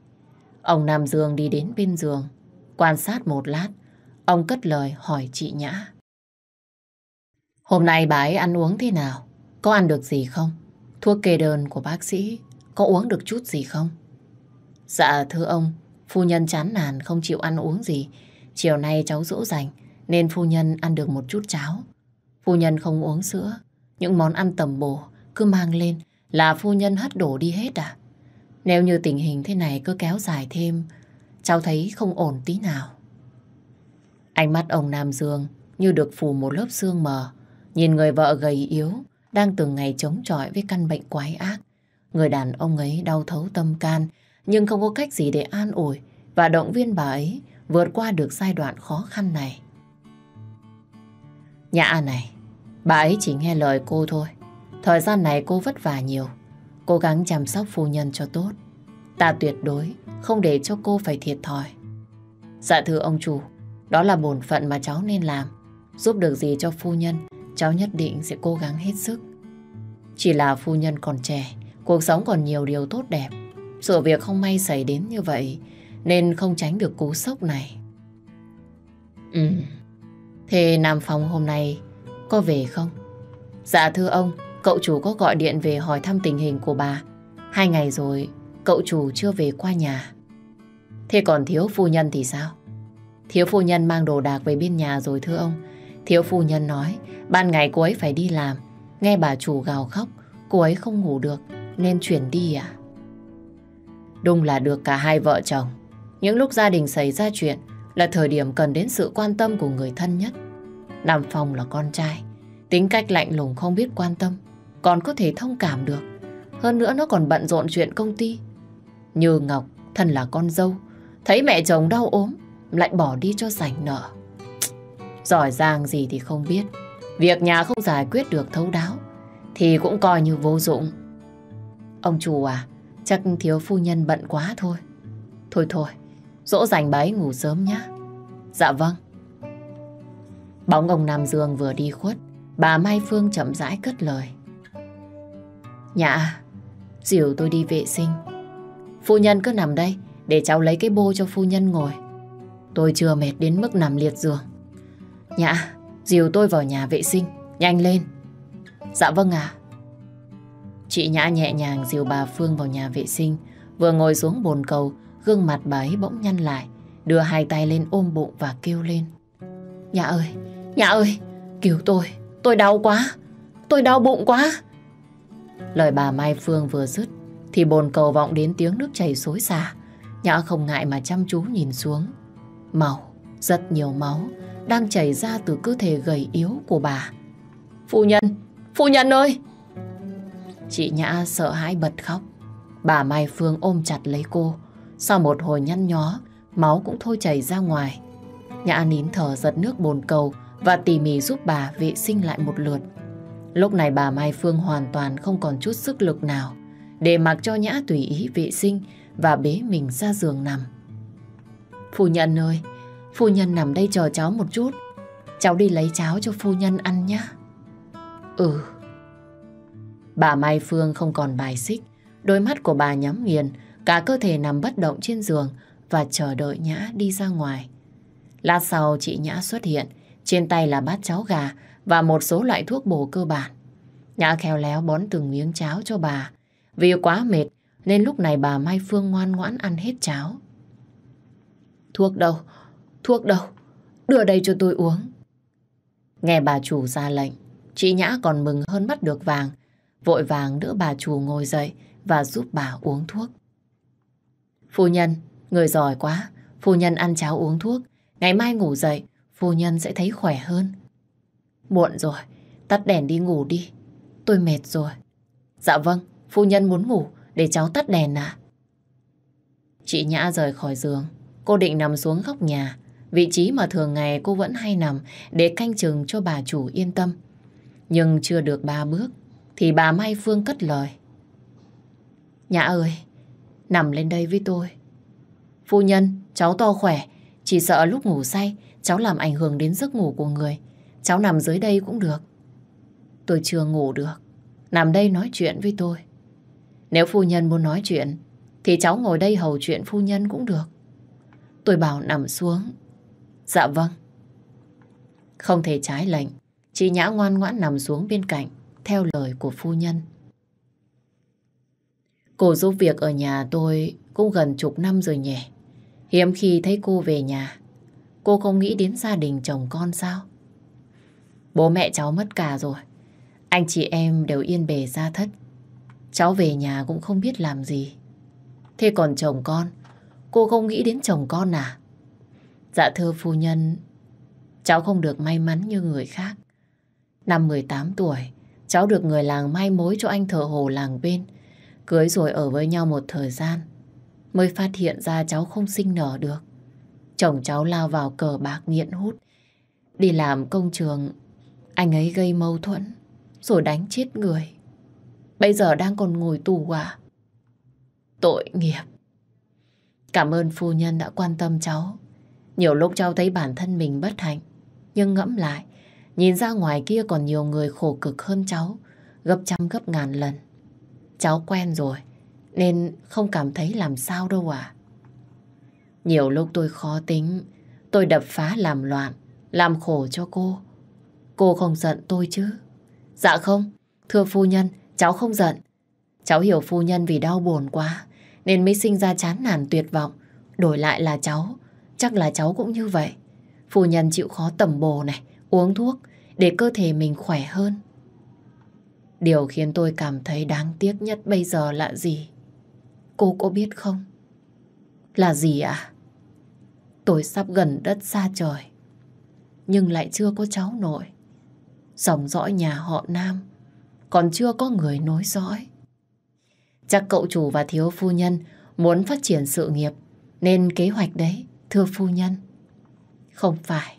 Ông Nam Dương đi đến bên giường, quan sát một lát, ông cất lời hỏi chị Nhã. Hôm nay bà ấy ăn uống thế nào? Có ăn được gì không? Thuốc kê đơn của bác sĩ có uống được chút gì không? Dạ thưa ông, phu nhân chán nản không chịu ăn uống gì. Chiều nay cháu dỗ dành nên phu nhân ăn được một chút cháo. Phu nhân không uống sữa, những món ăn tầm bổ cứ mang lên là phu nhân hất đổ đi hết à? Nếu như tình hình thế này cứ kéo dài thêm, cháu thấy không ổn tí nào. Ánh mắt ông Nam Dương như được phủ một lớp sương mờ, nhìn người vợ gầy yếu, đang từng ngày chống chọi với căn bệnh quái ác. Người đàn ông ấy đau thấu tâm can, nhưng không có cách gì để an ủi và động viên bà ấy vượt qua được giai đoạn khó khăn này. Nhã này, bà ấy chỉ nghe lời cô thôi. Thời gian này cô vất vả nhiều, cố gắng chăm sóc phu nhân cho tốt. Ta tuyệt đối không để cho cô phải thiệt thòi. Dạ thưa ông chủ, đó là bổn phận mà cháu nên làm, giúp được gì cho phu nhân cháu nhất định sẽ cố gắng hết sức. Chỉ là phu nhân còn trẻ, cuộc sống còn nhiều điều tốt đẹp. Sự việc không may xảy đến như vậy, nên không tránh được cú sốc này. Ừ, thế Nam Phong hôm nay có về không? Dạ thưa ông, cậu chủ có gọi điện về hỏi thăm tình hình của bà. Hai ngày rồi, cậu chủ chưa về qua nhà. Thế còn thiếu phu nhân thì sao? Thiếu phu nhân mang đồ đạc về bên nhà rồi thưa ông. Thiếu phu nhân nói, ban ngày cô ấy phải đi làm. Nghe bà chủ gào khóc, cô ấy không ngủ được, nên chuyển đi ạ Đúng là được cả hai vợ chồng. Những lúc gia đình xảy ra chuyện là thời điểm cần đến sự quan tâm của người thân nhất. Nam Phong là con trai, tính cách lạnh lùng không biết quan tâm, còn có thể thông cảm được. Hơn nữa nó còn bận rộn chuyện công ty. Như Ngọc, thân là con dâu, thấy mẹ chồng đau ốm, lại bỏ đi cho sảnh nợ giỏi giang gì thì không biết. Việc nhà không giải quyết được thấu đáo, thì cũng coi như vô dụng. Ông chủ à, chắc thiếu phu nhân bận quá thôi. Thôi thôi, dỗ dành bà ngủ sớm nhá. Dạ vâng. Bóng ông Nam Dương vừa đi khuất, bà Mai Phương chậm rãi cất lời. Nhạ, dạ, dìu tôi đi vệ sinh. Phu nhân cứ nằm đây, để cháu lấy cái bô cho phu nhân ngồi. Tôi chưa mệt đến mức nằm liệt giường. Nhã, dìu tôi vào nhà vệ sinh, nhanh lên. Dạ vâng ạ. Chị Nhã nhẹ nhàng dìu bà Phương vào nhà vệ sinh, vừa ngồi xuống bồn cầu, gương mặt bà ấy bỗng nhăn lại, đưa hai tay lên ôm bụng và kêu lên. Nhã ơi, Nhã ơi, cứu tôi, tôi đau quá, tôi đau bụng quá. Lời bà Mai Phương vừa dứt, thì bồn cầu vọng đến tiếng nước chảy xối xả. Nhã không ngại mà chăm chú nhìn xuống. Màu, rất nhiều máu, đang chảy ra từ cơ thể gầy yếu của bà. Phu nhân, phu nhân ơi! Chị Nhã sợ hãi bật khóc. Bà Mai Phương ôm chặt lấy cô. Sau một hồi nhăn nhó, máu cũng thôi chảy ra ngoài. Nhã nín thở giật nước bồn cầu và tỉ mỉ giúp bà vệ sinh lại một lượt. Lúc này bà Mai Phương hoàn toàn không còn chút sức lực nào để mặc cho Nhã tùy ý vệ sinh và bế mình ra giường nằm. Phu nhân ơi, Phu nhân nằm đây chờ cháu một chút Cháu đi lấy cháo cho phu nhân ăn nhé Ừ Bà Mai Phương không còn bài xích Đôi mắt của bà nhắm nghiền Cả cơ thể nằm bất động trên giường Và chờ đợi Nhã đi ra ngoài Lát sau chị Nhã xuất hiện Trên tay là bát cháo gà Và một số loại thuốc bổ cơ bản Nhã khéo léo bón từng miếng cháo cho bà Vì quá mệt Nên lúc này bà Mai Phương ngoan ngoãn ăn hết cháo Thuốc đâu thuốc đâu, đưa đây cho tôi uống. Nghe bà chủ ra lệnh, chị Nhã còn mừng hơn bắt được vàng, vội vàng đỡ bà chủ ngồi dậy và giúp bà uống thuốc. Phu nhân, người giỏi quá, phu nhân ăn cháo uống thuốc, ngày mai ngủ dậy, phu nhân sẽ thấy khỏe hơn. Muộn rồi, tắt đèn đi ngủ đi, tôi mệt rồi. Dạ vâng, phu nhân muốn ngủ, để cháu tắt đèn ạ. Chị Nhã rời khỏi giường, cô định nằm xuống góc nhà, vị trí mà thường ngày cô vẫn hay nằm để canh chừng cho bà chủ yên tâm. Nhưng chưa được ba bước, thì bà Mai Phương cất lời. Nhã ơi, nằm lên đây với tôi. Phu nhân, cháu to khỏe, chỉ sợ lúc ngủ say, cháu làm ảnh hưởng đến giấc ngủ của người. Cháu nằm dưới đây cũng được. Tôi chưa ngủ được, nằm đây nói chuyện với tôi. Nếu phu nhân muốn nói chuyện, thì cháu ngồi đây hầu chuyện phu nhân cũng được. Tôi bảo nằm xuống Dạ vâng. Không thể trái lệnh, chị Nhã ngoan ngoãn nằm xuống bên cạnh, theo lời của phu nhân. Cô giúp việc ở nhà tôi cũng gần chục năm rồi nhỉ. Hiếm khi thấy cô về nhà, cô không nghĩ đến gia đình chồng con sao? Bố mẹ cháu mất cả rồi, anh chị em đều yên bề ra thất. Cháu về nhà cũng không biết làm gì. Thế còn chồng con, cô không nghĩ đến chồng con à? Dạ thưa phu nhân, cháu không được may mắn như người khác. Năm 18 tuổi, cháu được người làng mai mối cho anh thợ hồ làng bên. Cưới rồi ở với nhau một thời gian, mới phát hiện ra cháu không sinh nở được. Chồng cháu lao vào cờ bạc nghiện hút. Đi làm công trường, anh ấy gây mâu thuẫn, rồi đánh chết người. Bây giờ đang còn ngồi tù à? Tội nghiệp. Cảm ơn phu nhân đã quan tâm cháu nhiều lúc cháu thấy bản thân mình bất hạnh, nhưng ngẫm lại, nhìn ra ngoài kia còn nhiều người khổ cực hơn cháu, gấp trăm gấp ngàn lần. Cháu quen rồi, nên không cảm thấy làm sao đâu à. Nhiều lúc tôi khó tính, tôi đập phá làm loạn, làm khổ cho cô. Cô không giận tôi chứ? Dạ không, thưa phu nhân, cháu không giận. Cháu hiểu phu nhân vì đau buồn quá, nên mới sinh ra chán nản tuyệt vọng. Đổi lại là cháu, chắc là cháu cũng như vậy. Phu nhân chịu khó tẩm bồ này, uống thuốc để cơ thể mình khỏe hơn. Điều khiến tôi cảm thấy đáng tiếc nhất bây giờ là gì? Cô có biết không? Là gì ạ? À? Tôi sắp gần đất xa trời, nhưng lại chưa có cháu nội. Dòng dõi nhà họ Nam, còn chưa có người nối dõi. Chắc cậu chủ và thiếu phu nhân muốn phát triển sự nghiệp, nên kế hoạch đấy Thưa phu nhân, không phải.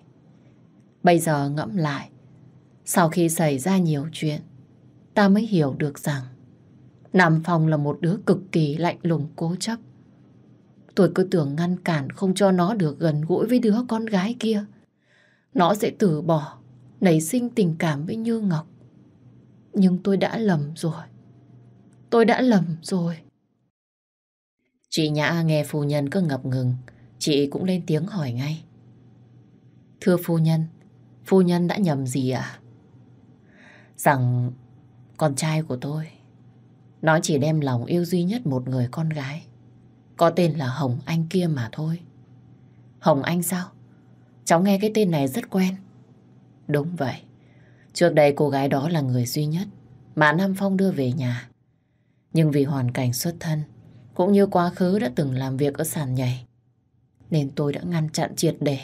Bây giờ ngẫm lại, sau khi xảy ra nhiều chuyện, ta mới hiểu được rằng Nam Phong là một đứa cực kỳ lạnh lùng cố chấp. Tôi cứ tưởng ngăn cản không cho nó được gần gũi với đứa con gái kia. Nó sẽ từ bỏ, nảy sinh tình cảm với Như Ngọc. Nhưng tôi đã lầm rồi. Tôi đã lầm rồi. Chị Nhã nghe phu nhân cứ ngập ngừng, Chị cũng lên tiếng hỏi ngay. Thưa phu nhân, phu nhân đã nhầm gì ạ? À? Rằng con trai của tôi, nó chỉ đem lòng yêu duy nhất một người con gái, có tên là Hồng Anh kia mà thôi. Hồng Anh sao? Cháu nghe cái tên này rất quen. Đúng vậy. Trước đây cô gái đó là người duy nhất mà Nam Phong đưa về nhà. Nhưng vì hoàn cảnh xuất thân, cũng như quá khứ đã từng làm việc ở sàn nhảy, nên tôi đã ngăn chặn triệt để.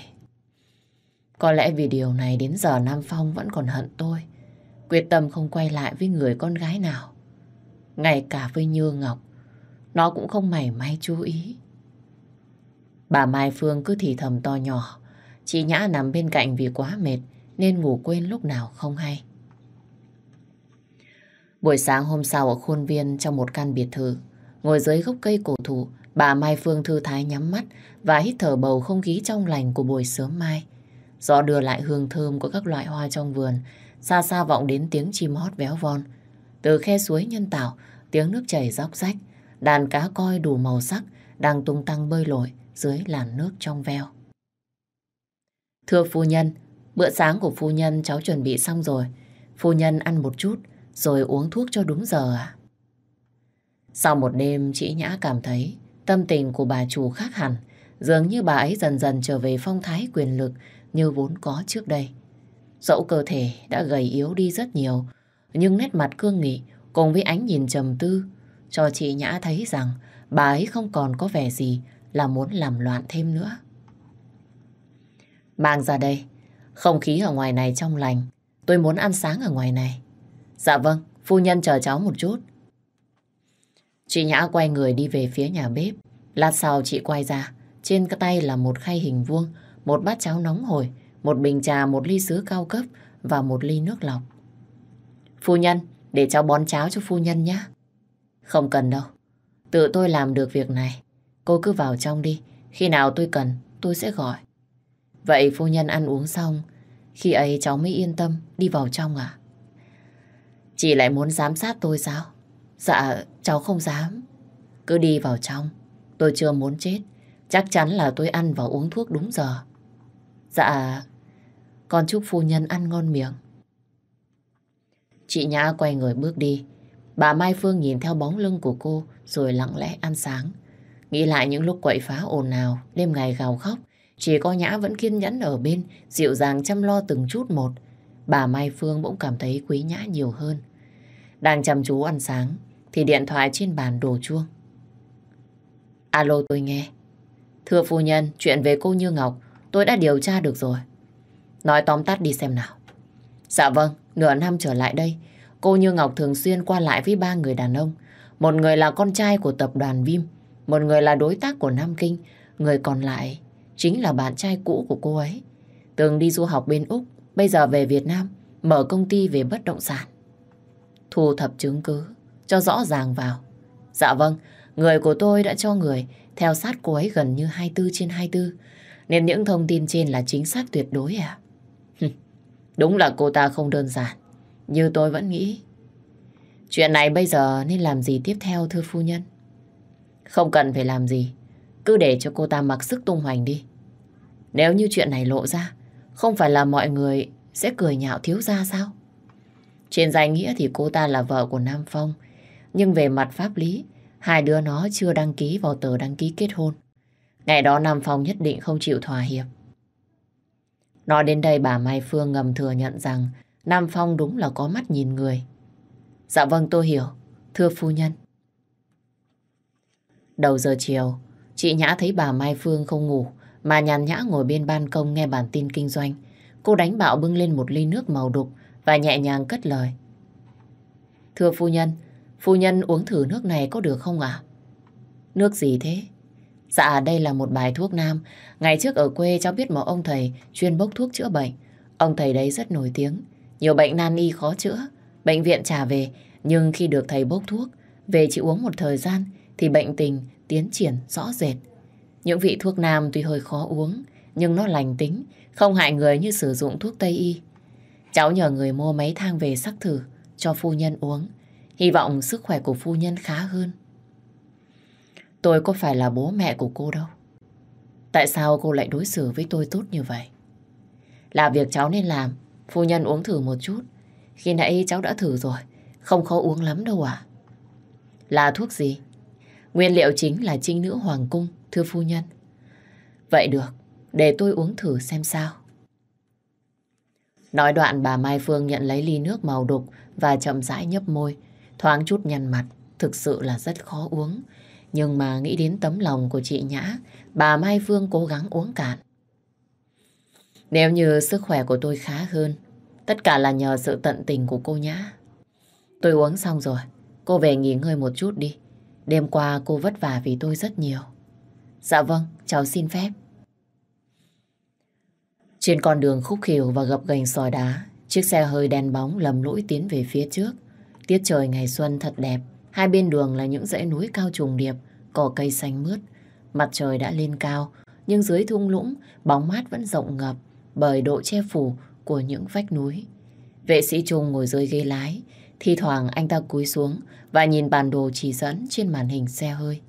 Có lẽ vì điều này đến giờ Nam Phong vẫn còn hận tôi. Quyết tâm không quay lại với người con gái nào. Ngay cả với Như Ngọc, nó cũng không mảy may chú ý. Bà Mai Phương cứ thì thầm to nhỏ. Chị Nhã nằm bên cạnh vì quá mệt nên ngủ quên lúc nào không hay. Buổi sáng hôm sau ở khuôn viên trong một căn biệt thự, ngồi dưới gốc cây cổ thụ, Bà Mai Phương thư thái nhắm mắt và hít thở bầu không khí trong lành của buổi sớm mai. Gió đưa lại hương thơm của các loại hoa trong vườn, xa xa vọng đến tiếng chim hót véo von. Từ khe suối nhân tạo, tiếng nước chảy róc rách, đàn cá coi đủ màu sắc đang tung tăng bơi lội dưới làn nước trong veo. Thưa phu nhân, bữa sáng của phu nhân cháu chuẩn bị xong rồi. Phu nhân ăn một chút rồi uống thuốc cho đúng giờ À? Sau một đêm chị Nhã cảm thấy Tâm tình của bà chủ khác hẳn, dường như bà ấy dần dần trở về phong thái quyền lực như vốn có trước đây. Dẫu cơ thể đã gầy yếu đi rất nhiều, nhưng nét mặt cương nghị cùng với ánh nhìn trầm tư cho chị Nhã thấy rằng bà ấy không còn có vẻ gì là muốn làm loạn thêm nữa. Mang ra đây, không khí ở ngoài này trong lành, tôi muốn ăn sáng ở ngoài này. Dạ vâng, phu nhân chờ cháu một chút. Chị Nhã quay người đi về phía nhà bếp. Lát sau chị quay ra, trên cái tay là một khay hình vuông, một bát cháo nóng hổi, một bình trà, một ly sứ cao cấp và một ly nước lọc. Phu nhân, để cháu bón cháo cho phu nhân nhé. Không cần đâu, tự tôi làm được việc này. Cô cứ vào trong đi, khi nào tôi cần, tôi sẽ gọi. Vậy phu nhân ăn uống xong, khi ấy cháu mới yên tâm đi vào trong à? Chị lại muốn giám sát tôi sao? Dạ, Cháu không dám. Cứ đi vào trong. Tôi chưa muốn chết. Chắc chắn là tôi ăn và uống thuốc đúng giờ. Dạ, con chúc phu nhân ăn ngon miệng. Chị Nhã quay người bước đi. Bà Mai Phương nhìn theo bóng lưng của cô rồi lặng lẽ ăn sáng. Nghĩ lại những lúc quậy phá ồn ào, đêm ngày gào khóc, chỉ có Nhã vẫn kiên nhẫn ở bên, dịu dàng chăm lo từng chút một. Bà Mai Phương bỗng cảm thấy quý Nhã nhiều hơn. Đang chăm chú ăn sáng, thì điện thoại trên bàn đổ chuông. Alo tôi nghe. Thưa phu nhân, chuyện về cô Như Ngọc tôi đã điều tra được rồi. Nói tóm tắt đi xem nào. Dạ vâng, nửa năm trở lại đây, cô Như Ngọc thường xuyên qua lại với ba người đàn ông. Một người là con trai của tập đoàn Vim, một người là đối tác của Nam Kinh, người còn lại chính là bạn trai cũ của cô ấy. Từng đi du học bên Úc, bây giờ về Việt Nam, mở công ty về bất động sản. Thu thập chứng cứ, cho rõ ràng vào. Dạ vâng, người của tôi đã cho người theo sát cô ấy gần như 24 trên 24, nên những thông tin trên là chính xác tuyệt đối à? Đúng là cô ta không đơn giản, như tôi vẫn nghĩ. Chuyện này bây giờ nên làm gì tiếp theo thưa phu nhân? Không cần phải làm gì, cứ để cho cô ta mặc sức tung hoành đi. Nếu như chuyện này lộ ra, không phải là mọi người sẽ cười nhạo thiếu gia sao? Trên danh nghĩa thì cô ta là vợ của Nam Phong, nhưng về mặt pháp lý, hai đứa nó chưa đăng ký vào tờ đăng ký kết hôn. Ngày đó Nam Phong nhất định không chịu thỏa hiệp. Nói đến đây bà Mai Phương ngầm thừa nhận rằng Nam Phong đúng là có mắt nhìn người. Dạ vâng tôi hiểu, thưa phu nhân. Đầu giờ chiều, chị Nhã thấy bà Mai Phương không ngủ mà nhàn nhã ngồi bên ban công nghe bản tin kinh doanh. Cô đánh bạo bưng lên một ly nước màu đục và nhẹ nhàng cất lời. Thưa phu nhân, Phu nhân uống thử nước này có được không ạ? À? Nước gì thế? Dạ đây là một bài thuốc nam. Ngày trước ở quê cháu biết một ông thầy chuyên bốc thuốc chữa bệnh. Ông thầy đấy rất nổi tiếng. Nhiều bệnh nan y khó chữa. Bệnh viện trả về. Nhưng khi được thầy bốc thuốc, về chỉ uống một thời gian thì bệnh tình tiến triển rõ rệt. Những vị thuốc nam tuy hơi khó uống, nhưng nó lành tính, không hại người như sử dụng thuốc Tây Y. Cháu nhờ người mua mấy thang về sắc thử cho phu nhân uống. Hy vọng sức khỏe của phu nhân khá hơn. Tôi có phải là bố mẹ của cô đâu. Tại sao cô lại đối xử với tôi tốt như vậy? Là việc cháu nên làm, phu nhân uống thử một chút. Khi nãy cháu đã thử rồi, không khó uống lắm đâu à. Là thuốc gì? Nguyên liệu chính là trinh nữ hoàng cung, thưa phu nhân. Vậy được, để tôi uống thử xem sao. Nói đoạn bà Mai Phương nhận lấy ly nước màu đục và chậm rãi nhấp môi, thoáng chút nhăn mặt, thực sự là rất khó uống. Nhưng mà nghĩ đến tấm lòng của chị Nhã, bà Mai Phương cố gắng uống cạn. Nếu như sức khỏe của tôi khá hơn, tất cả là nhờ sự tận tình của cô Nhã. Tôi uống xong rồi, cô về nghỉ ngơi một chút đi. Đêm qua cô vất vả vì tôi rất nhiều. Dạ vâng, cháu xin phép. Trên con đường khúc khỉu và gập gành sỏi đá, chiếc xe hơi đen bóng lầm lũi tiến về phía trước. Tiết trời ngày xuân thật đẹp, hai bên đường là những dãy núi cao trùng điệp, cỏ cây xanh mướt. Mặt trời đã lên cao, nhưng dưới thung lũng, bóng mát vẫn rộng ngập bởi độ che phủ của những vách núi. Vệ sĩ Trung ngồi dưới ghế lái, thi thoảng anh ta cúi xuống và nhìn bản đồ chỉ dẫn trên màn hình xe hơi.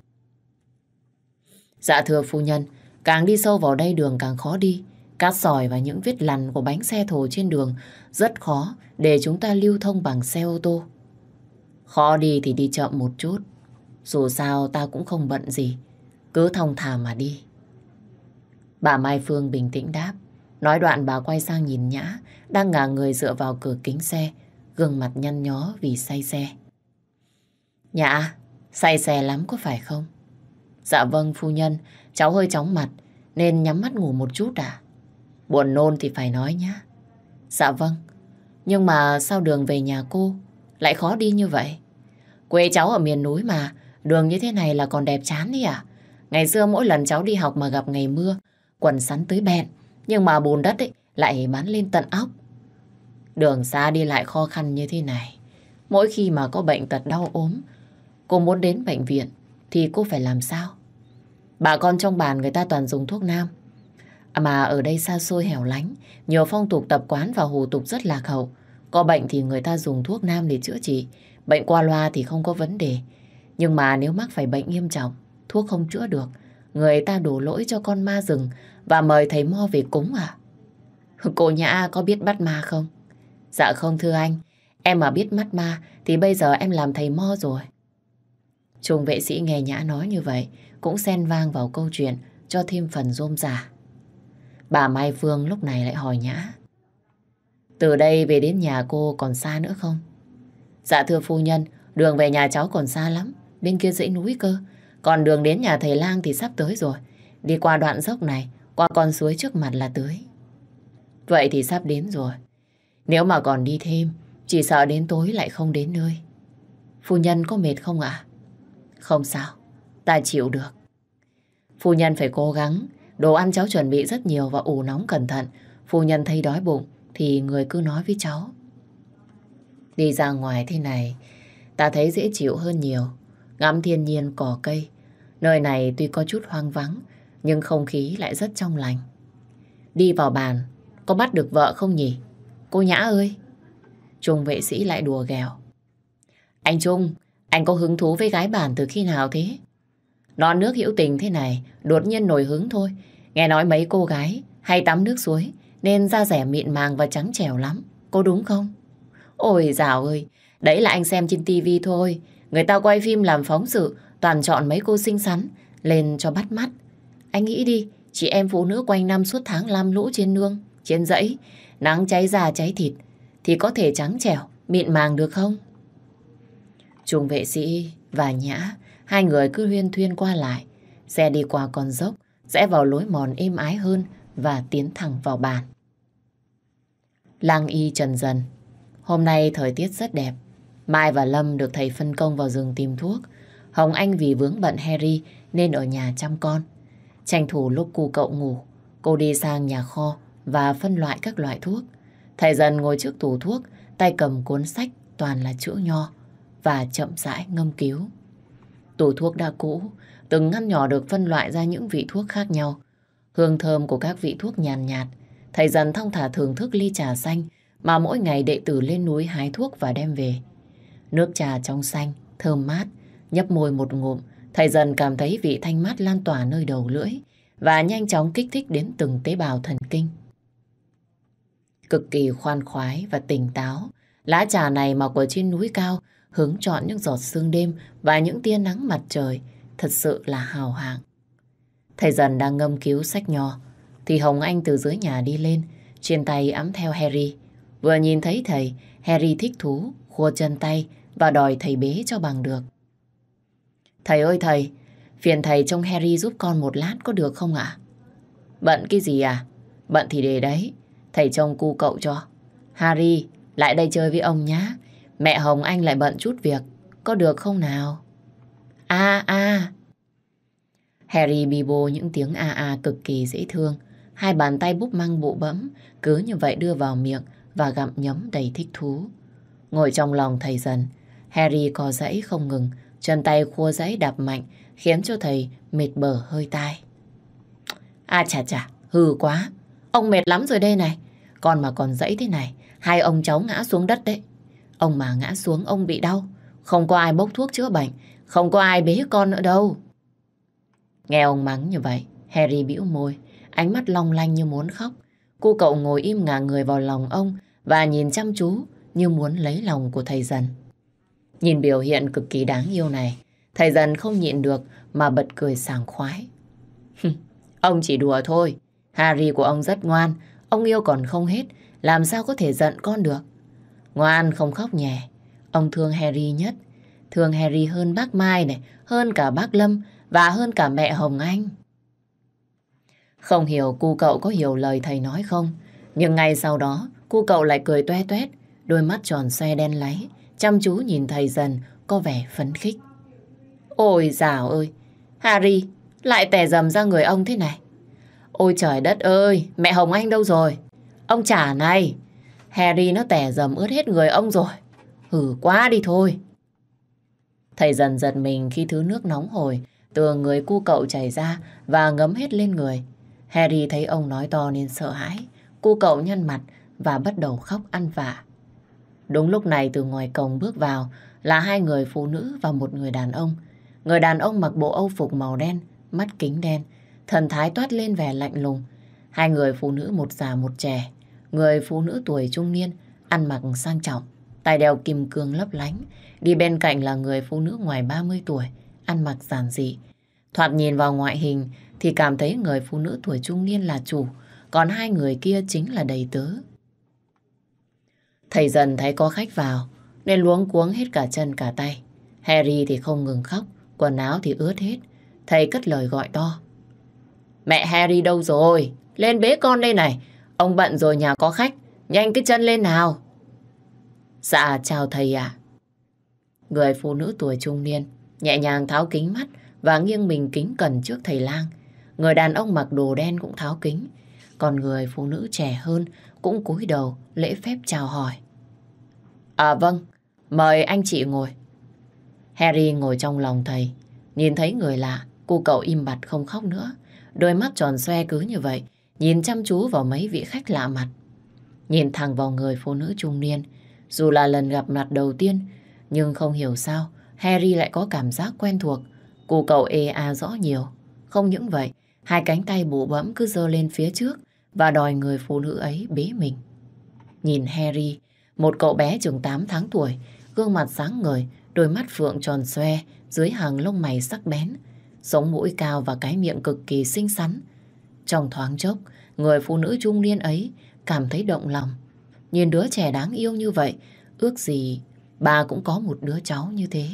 Dạ thưa phu nhân, càng đi sâu vào đây đường càng khó đi. Cát sỏi và những vết lằn của bánh xe thồ trên đường rất khó để chúng ta lưu thông bằng xe ô tô. Khó đi thì đi chậm một chút. Dù sao tao cũng không bận gì. Cứ thông thả mà đi. Bà Mai Phương bình tĩnh đáp. Nói đoạn bà quay sang nhìn Nhã, đang ngả người dựa vào cửa kính xe, gương mặt nhăn nhó vì say xe. Nhã, say xe lắm có phải không? Dạ vâng phu nhân, cháu hơi chóng mặt nên nhắm mắt ngủ một chút à? Buồn nôn thì phải nói nhá. Dạ vâng, nhưng mà sao đường về nhà cô lại khó đi như vậy? Quê cháu ở miền núi mà, đường như thế này là còn đẹp chán đi à? Ngày xưa mỗi lần cháu đi học mà gặp ngày mưa, quần sắn tới bẹn, nhưng mà bùn đất ấy lại bắn lên tận óc. Đường xa đi lại khó khăn như thế này. Mỗi khi mà có bệnh tật đau ốm, cô muốn đến bệnh viện thì cô phải làm sao? Bà con trong bàn người ta toàn dùng thuốc nam. À mà ở đây xa xôi hẻo lánh, nhiều phong tục tập quán và hù tục rất lạc hậu. Có bệnh thì người ta dùng thuốc nam để chữa trị, bệnh qua loa thì không có vấn đề. Nhưng mà nếu mắc phải bệnh nghiêm trọng, thuốc không chữa được, người ta đổ lỗi cho con ma rừng và mời thầy Mo về cúng à? Cô nhà a có biết bắt ma không? Dạ không thưa anh, em mà biết mắt ma thì bây giờ em làm thầy Mo rồi. Trung vệ sĩ nghe Nhã nói như vậy cũng xen vang vào câu chuyện cho thêm phần rôm giả. Bà Mai Phương lúc này lại hỏi Nhã. Từ đây về đến nhà cô còn xa nữa không? Dạ thưa phu nhân, đường về nhà cháu còn xa lắm, bên kia dãy núi cơ. Còn đường đến nhà thầy lang thì sắp tới rồi. Đi qua đoạn dốc này, qua con suối trước mặt là tới. Vậy thì sắp đến rồi. Nếu mà còn đi thêm, chỉ sợ đến tối lại không đến nơi. Phu nhân có mệt không ạ? Không sao, ta chịu được. Phu nhân phải cố gắng, đồ ăn cháu chuẩn bị rất nhiều và ủ nóng cẩn thận. Phu nhân thấy đói bụng, thì người cứ nói với cháu. Đi ra ngoài thế này, ta thấy dễ chịu hơn nhiều. Ngắm thiên nhiên cỏ cây. Nơi này tuy có chút hoang vắng, nhưng không khí lại rất trong lành. Đi vào bàn, có bắt được vợ không nhỉ? Cô Nhã ơi! Trung vệ sĩ lại đùa ghèo. Anh Trung, anh có hứng thú với gái bản từ khi nào thế? Non nước hữu tình thế này, đột nhiên nổi hứng thôi. Nghe nói mấy cô gái hay tắm nước suối, nên da rẻ mịn màng và trắng trẻo lắm. Có đúng không? Ôi dào ơi, đấy là anh xem trên tivi thôi. Người ta quay phim làm phóng sự, toàn chọn mấy cô xinh xắn, lên cho bắt mắt. Anh nghĩ đi, chị em phụ nữ quanh năm suốt tháng lam lũ trên nương, trên dãy, nắng cháy da cháy thịt, thì có thể trắng trẻo, mịn màng được không? Trung vệ sĩ và Nhã, hai người cứ huyên thuyên qua lại. Xe đi qua con dốc, sẽ vào lối mòn êm ái hơn, và tiến thẳng vào bàn. Lang y trần dần. Hôm nay thời tiết rất đẹp. Mai và Lâm được thầy phân công vào rừng tìm thuốc. Hồng Anh vì vướng bận Harry nên ở nhà chăm con. Tranh thủ lúc cu cậu ngủ, cô đi sang nhà kho và phân loại các loại thuốc. Thầy dần ngồi trước tủ thuốc, tay cầm cuốn sách toàn là chữ nho và chậm rãi ngâm cứu. Tủ thuốc đã cũ, từng ngăn nhỏ được phân loại ra những vị thuốc khác nhau. Hương thơm của các vị thuốc nhàn nhạt, thầy dần thông thả thưởng thức ly trà xanh mà mỗi ngày đệ tử lên núi hái thuốc và đem về. Nước trà trong xanh, thơm mát, nhấp môi một ngụm, thầy dần cảm thấy vị thanh mát lan tỏa nơi đầu lưỡi và nhanh chóng kích thích đến từng tế bào thần kinh. Cực kỳ khoan khoái và tỉnh táo, lá trà này mọc ở trên núi cao, hứng trọn những giọt sương đêm và những tia nắng mặt trời, thật sự là hào hạng. Thầy dần đang ngâm cứu sách nho. Thì Hồng Anh từ dưới nhà đi lên, trên tay ấm theo Harry. Vừa nhìn thấy thầy, Harry thích thú, khua chân tay và đòi thầy bế cho bằng được. Thầy ơi thầy, phiền thầy trông Harry giúp con một lát có được không ạ? Bận cái gì à? Bận thì để đấy, thầy trông cu cậu cho. Harry, lại đây chơi với ông nhá. Mẹ Hồng Anh lại bận chút việc, có được không nào? À à, Harry bi bô những tiếng a a cực kỳ dễ thương. Hai bàn tay búp măng bụ bẫm, cứ như vậy đưa vào miệng và gặm nhấm đầy thích thú. Ngồi trong lòng thầy dần, Harry co rẫy không ngừng, chân tay khua rẫy đạp mạnh, khiến cho thầy mệt bở hơi tai. A à chà chà, hừ quá, ông mệt lắm rồi đây này. Còn mà còn rẫy thế này, hai ông cháu ngã xuống đất đấy. Ông mà ngã xuống ông bị đau, không có ai bốc thuốc chữa bệnh, không có ai bế con nữa đâu. Nghe ông mắng như vậy, Harry bĩu môi, ánh mắt long lanh như muốn khóc. Cô cậu ngồi im ngả người vào lòng ông và nhìn chăm chú như muốn lấy lòng của thầy dần. Nhìn biểu hiện cực kỳ đáng yêu này, thầy dần không nhịn được mà bật cười sảng khoái. ông chỉ đùa thôi, Harry của ông rất ngoan, ông yêu còn không hết, làm sao có thể giận con được. Ngoan không khóc nhè, ông thương Harry nhất, thương Harry hơn bác Mai này, hơn cả bác Lâm và hơn cả mẹ Hồng Anh. Không hiểu cu cậu có hiểu lời thầy nói không, nhưng ngay sau đó cu cậu lại cười toe toét, đôi mắt tròn xoe đen láy, chăm chú nhìn thầy dần có vẻ phấn khích. Ôi dào ơi, Harry lại tè dầm ra người ông thế này. Ôi trời đất ơi, mẹ Hồng Anh đâu rồi? Ông trả này, Harry nó tè dầm ướt hết người ông rồi. Hử quá đi thôi. Thầy dần giật mình khi thứ nước nóng hồi từ người cu cậu chảy ra và ngấm hết lên người. Harry thấy ông nói to nên sợ hãi. Cu cậu nhăn mặt và bắt đầu khóc ăn vạ. Đúng lúc này từ ngoài cổng bước vào là hai người phụ nữ và một người đàn ông. Người đàn ông mặc bộ âu phục màu đen, mắt kính đen, thần thái toát lên vẻ lạnh lùng. Hai người phụ nữ một già một trẻ, người phụ nữ tuổi trung niên, ăn mặc sang trọng, tay đeo kim cương lấp lánh. Đi bên cạnh là người phụ nữ ngoài 30 tuổi, ăn mặc giản dị, Thoạt nhìn vào ngoại hình thì cảm thấy người phụ nữ tuổi trung niên là chủ, còn hai người kia chính là đầy tớ. Thầy dần thấy có khách vào, nên luống cuống hết cả chân cả tay. Harry thì không ngừng khóc, quần áo thì ướt hết. Thầy cất lời gọi to. Mẹ Harry đâu rồi? Lên bế con đây này. Ông bận rồi nhà có khách. Nhanh cái chân lên nào. Dạ chào thầy ạ. Người phụ nữ tuổi trung niên nhẹ nhàng tháo kính mắt và nghiêng mình kính cẩn trước thầy lang. Người đàn ông mặc đồ đen cũng tháo kính, còn người phụ nữ trẻ hơn cũng cúi đầu lễ phép chào hỏi. À vâng, mời anh chị ngồi. Harry ngồi trong lòng thầy, nhìn thấy người lạ, cô cậu im bặt không khóc nữa. Đôi mắt tròn xoe cứ như vậy, nhìn chăm chú vào mấy vị khách lạ mặt. Nhìn thẳng vào người phụ nữ trung niên, dù là lần gặp mặt đầu tiên, nhưng không hiểu sao Harry lại có cảm giác quen thuộc, Cụ cậu ê e a rõ nhiều. Không những vậy, hai cánh tay bù bẫm cứ dơ lên phía trước và đòi người phụ nữ ấy bế mình. Nhìn Harry, một cậu bé chừng 8 tháng tuổi, gương mặt sáng ngời, đôi mắt phượng tròn xoe dưới hàng lông mày sắc bén, sống mũi cao và cái miệng cực kỳ xinh xắn. Trong thoáng chốc, người phụ nữ trung niên ấy cảm thấy động lòng. Nhìn đứa trẻ đáng yêu như vậy, ước gì bà cũng có một đứa cháu như thế.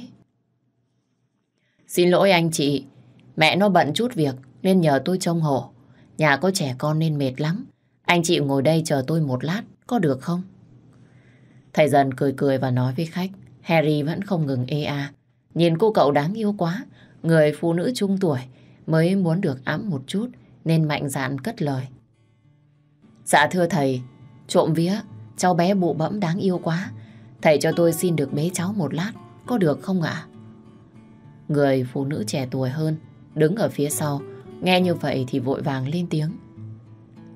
Xin lỗi anh chị, mẹ nó bận chút việc nên nhờ tôi trông hộ. Nhà có trẻ con nên mệt lắm. Anh chị ngồi đây chờ tôi một lát, có được không? Thầy dần cười cười và nói với khách, Harry vẫn không ngừng ê a. Nhìn cô cậu đáng yêu quá, người phụ nữ trung tuổi mới muốn được ấm một chút nên mạnh dạn cất lời. Dạ thưa thầy, trộm vía, cháu bé bụ bẫm đáng yêu quá. Thầy cho tôi xin được bế cháu một lát, có được không ạ? Người phụ nữ trẻ tuổi hơn Đứng ở phía sau Nghe như vậy thì vội vàng lên tiếng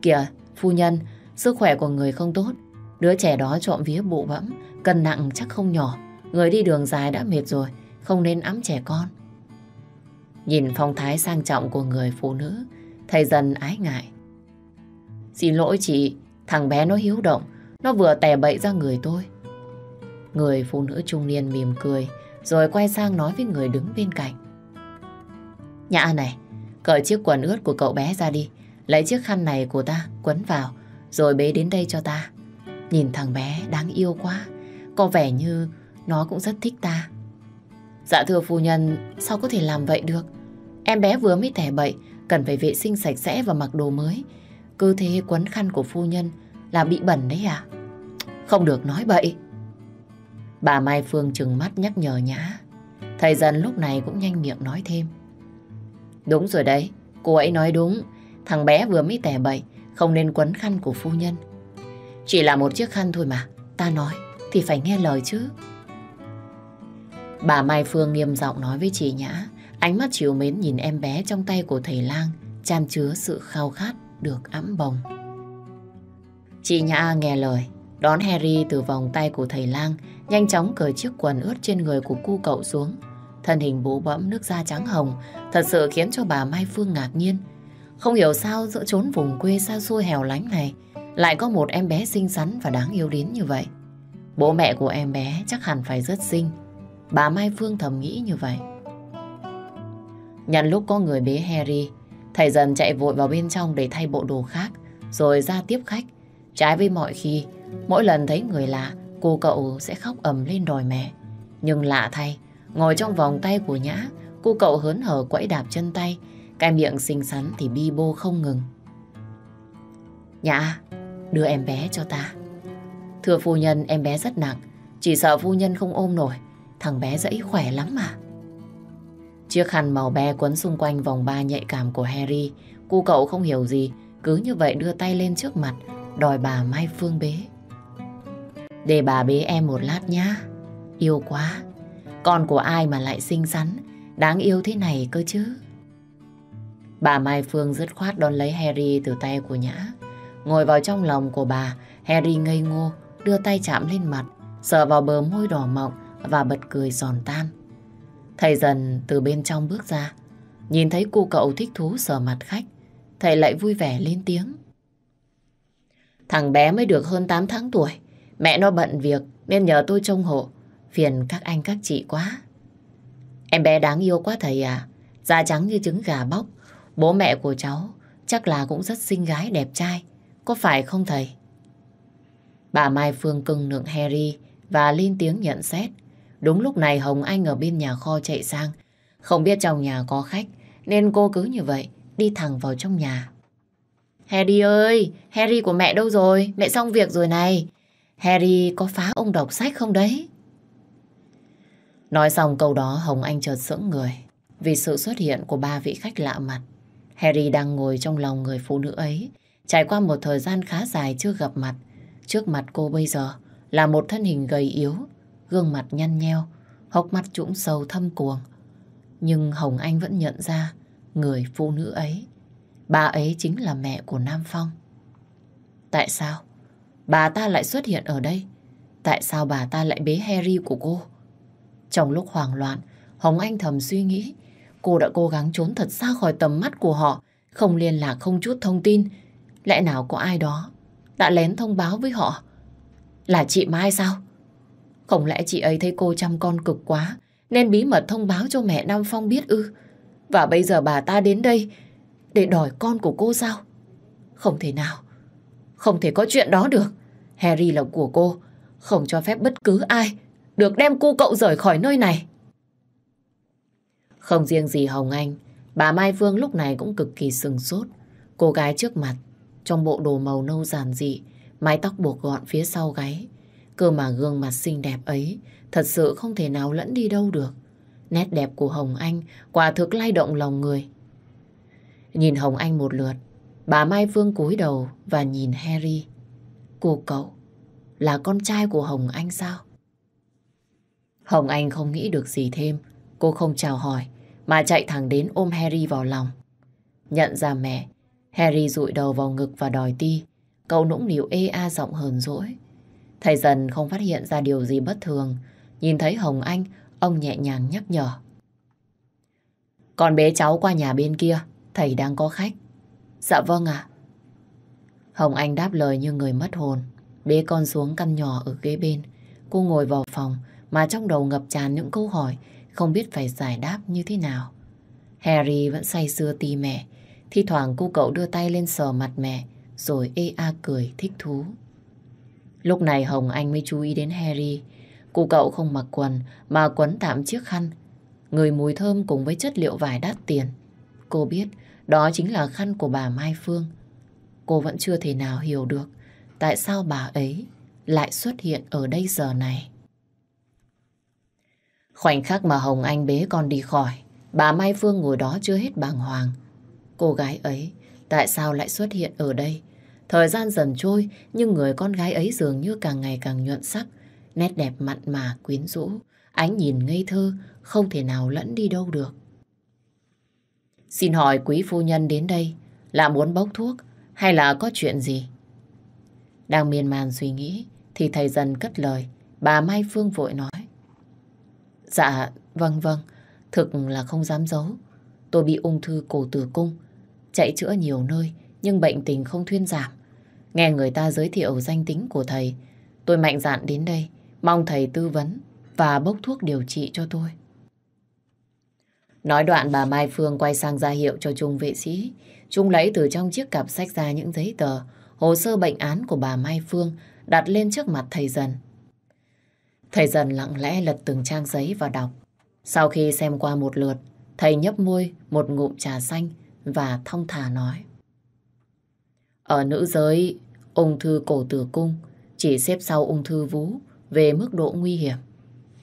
Kìa, phu nhân Sức khỏe của người không tốt Đứa trẻ đó trộm vía bụ bẫm cần nặng chắc không nhỏ Người đi đường dài đã mệt rồi Không nên ấm trẻ con Nhìn phong thái sang trọng của người phụ nữ Thầy dần ái ngại Xin lỗi chị Thằng bé nó hiếu động Nó vừa tè bậy ra người tôi Người phụ nữ trung niên mỉm cười rồi quay sang nói với người đứng bên cạnh. Nhã này, cởi chiếc quần ướt của cậu bé ra đi, lấy chiếc khăn này của ta, quấn vào, rồi bế đến đây cho ta. Nhìn thằng bé đáng yêu quá, có vẻ như nó cũng rất thích ta. Dạ thưa phu nhân, sao có thể làm vậy được? Em bé vừa mới tẻ bậy, cần phải vệ sinh sạch sẽ và mặc đồ mới. Cứ thế quấn khăn của phu nhân là bị bẩn đấy à? Không được nói bậy. Bà Mai Phương trừng mắt nhắc nhở Nhã. Thầy dần lúc này cũng nhanh miệng nói thêm. Đúng rồi đấy, cô ấy nói đúng. Thằng bé vừa mới tẻ bậy, không nên quấn khăn của phu nhân. Chỉ là một chiếc khăn thôi mà, ta nói thì phải nghe lời chứ. Bà Mai Phương nghiêm giọng nói với chị Nhã, ánh mắt chiều mến nhìn em bé trong tay của thầy lang, chan chứa sự khao khát được ấm bồng. Chị Nhã nghe lời, Đón Harry từ vòng tay của thầy lang, nhanh chóng cởi chiếc quần ướt trên người của cu cậu xuống. Thân hình bố bẫm nước da trắng hồng, thật sự khiến cho bà Mai Phương ngạc nhiên. Không hiểu sao giữa chốn vùng quê xa xôi hẻo lánh này, lại có một em bé xinh xắn và đáng yêu đến như vậy. Bố mẹ của em bé chắc hẳn phải rất xinh. Bà Mai Phương thầm nghĩ như vậy. Nhân lúc có người bế Harry, thầy dần chạy vội vào bên trong để thay bộ đồ khác, rồi ra tiếp khách. Trái với mọi khi, mỗi lần thấy người lạ, cô cậu sẽ khóc ầm lên đòi mẹ. Nhưng lạ thay, ngồi trong vòng tay của Nhã, cô cậu hớn hở quẫy đạp chân tay, cái miệng xinh xắn thì bi bô không ngừng. Nhã, đưa em bé cho ta. Thưa phu nhân, em bé rất nặng, chỉ sợ phu nhân không ôm nổi, thằng bé dẫy khỏe lắm mà. Chiếc khăn màu be quấn xung quanh vòng ba nhạy cảm của Harry, cô cậu không hiểu gì, cứ như vậy đưa tay lên trước mặt, đòi bà Mai Phương bế. Để bà bế em một lát nhá. Yêu quá, con của ai mà lại xinh xắn, đáng yêu thế này cơ chứ. Bà Mai Phương dứt khoát đón lấy Harry từ tay của Nhã. Ngồi vào trong lòng của bà, Harry ngây ngô, đưa tay chạm lên mặt, sờ vào bờ môi đỏ mọng và bật cười giòn tan. Thầy dần từ bên trong bước ra, nhìn thấy cô cậu thích thú sờ mặt khách, thầy lại vui vẻ lên tiếng. Thằng bé mới được hơn 8 tháng tuổi. Mẹ nó bận việc nên nhờ tôi trông hộ. Phiền các anh các chị quá. Em bé đáng yêu quá thầy à. Da trắng như trứng gà bóc. Bố mẹ của cháu chắc là cũng rất xinh gái đẹp trai. Có phải không thầy? Bà Mai Phương cưng nượng Harry và lên tiếng nhận xét. Đúng lúc này Hồng Anh ở bên nhà kho chạy sang. Không biết trong nhà có khách nên cô cứ như vậy đi thẳng vào trong nhà. Harry ơi, Harry của mẹ đâu rồi? Mẹ xong việc rồi này. Harry có phá ông đọc sách không đấy? Nói xong câu đó Hồng Anh chợt sững người vì sự xuất hiện của ba vị khách lạ mặt. Harry đang ngồi trong lòng người phụ nữ ấy trải qua một thời gian khá dài chưa gặp mặt. Trước mặt cô bây giờ là một thân hình gầy yếu gương mặt nhăn nheo hốc mắt trũng sâu thâm cuồng. Nhưng Hồng Anh vẫn nhận ra người phụ nữ ấy Bà ấy chính là mẹ của Nam Phong. Tại sao? Bà ta lại xuất hiện ở đây? Tại sao bà ta lại bế Harry của cô? Trong lúc hoảng loạn, Hồng Anh thầm suy nghĩ. Cô đã cố gắng trốn thật xa khỏi tầm mắt của họ, không liên lạc không chút thông tin. Lẽ nào có ai đó đã lén thông báo với họ? Là chị Mai sao? Không lẽ chị ấy thấy cô chăm con cực quá, nên bí mật thông báo cho mẹ Nam Phong biết ư? Và bây giờ bà ta đến đây để đòi con của cô sao? Không thể nào. Không thể có chuyện đó được. Harry là của cô. Không cho phép bất cứ ai được đem cô cậu rời khỏi nơi này. Không riêng gì Hồng Anh, bà Mai Phương lúc này cũng cực kỳ sừng sốt. Cô gái trước mặt, trong bộ đồ màu nâu giản dị, mái tóc buộc gọn phía sau gáy. Cơ mà gương mặt xinh đẹp ấy thật sự không thể nào lẫn đi đâu được. Nét đẹp của Hồng Anh quả thực lay động lòng người. Nhìn Hồng Anh một lượt, bà Mai Phương cúi đầu và nhìn Harry. Cô cậu là con trai của Hồng Anh sao? Hồng Anh không nghĩ được gì thêm, cô không chào hỏi mà chạy thẳng đến ôm Harry vào lòng. Nhận ra mẹ, Harry rụi đầu vào ngực và đòi ti. Cậu nũng nịu ê a giọng hờn dỗi. Thầy dần không phát hiện ra điều gì bất thường. Nhìn thấy Hồng Anh, ông nhẹ nhàng nhắc nhở. Con bé cháu qua nhà bên kia, Thầy đang có khách. Dạ vâng ạ. Hồng Anh đáp lời như người mất hồn. Bế con xuống căn nhỏ ở ghế bên. Cô ngồi vào phòng mà trong đầu ngập tràn những câu hỏi không biết phải giải đáp như thế nào. Harry vẫn say sưa ti mẹ. Thi thoảng cô cậu đưa tay lên sờ mặt mẹ rồi ê a cười thích thú. Lúc này Hồng Anh mới chú ý đến Harry. Cô cậu không mặc quần mà quấn tạm chiếc khăn. Người mùi thơm cùng với chất liệu vải đắt tiền. Cô biết đó chính là khăn của bà Mai Phương. Cô vẫn chưa thể nào hiểu được tại sao bà ấy lại xuất hiện ở đây giờ này. Khoảnh khắc mà Hồng Anh bế con đi khỏi, bà Mai Phương ngồi đó chưa hết bàng hoàng. Cô gái ấy tại sao lại xuất hiện ở đây? Thời gian dần trôi nhưng người con gái ấy dường như càng ngày càng nhuận sắc, nét đẹp mặn mà quyến rũ, ánh nhìn ngây thơ không thể nào lẫn đi đâu được. Xin hỏi quý phu nhân đến đây là muốn bốc thuốc hay là có chuyện gì? Đang miên man suy nghĩ thì thầy dần cất lời. Bà Mai Phương vội nói. Dạ, vâng vâng. Thực là không dám giấu. Tôi bị ung thư cổ tử cung. Chạy chữa nhiều nơi nhưng bệnh tình không thuyên giảm. Nghe người ta giới thiệu danh tính của thầy. Tôi mạnh dạn đến đây. Mong thầy tư vấn và bốc thuốc điều trị cho tôi. Nói đoạn bà Mai Phương quay sang ra hiệu cho Trung vệ sĩ. Trung lấy từ trong chiếc cặp sách ra những giấy tờ, hồ sơ bệnh án của bà Mai Phương đặt lên trước mặt thầy dần. Thầy dần lặng lẽ lật từng trang giấy và đọc. Sau khi xem qua một lượt, thầy nhấp môi một ngụm trà xanh và thông thả nói. Ở nữ giới, ung thư cổ tử cung chỉ xếp sau ung thư vú về mức độ nguy hiểm.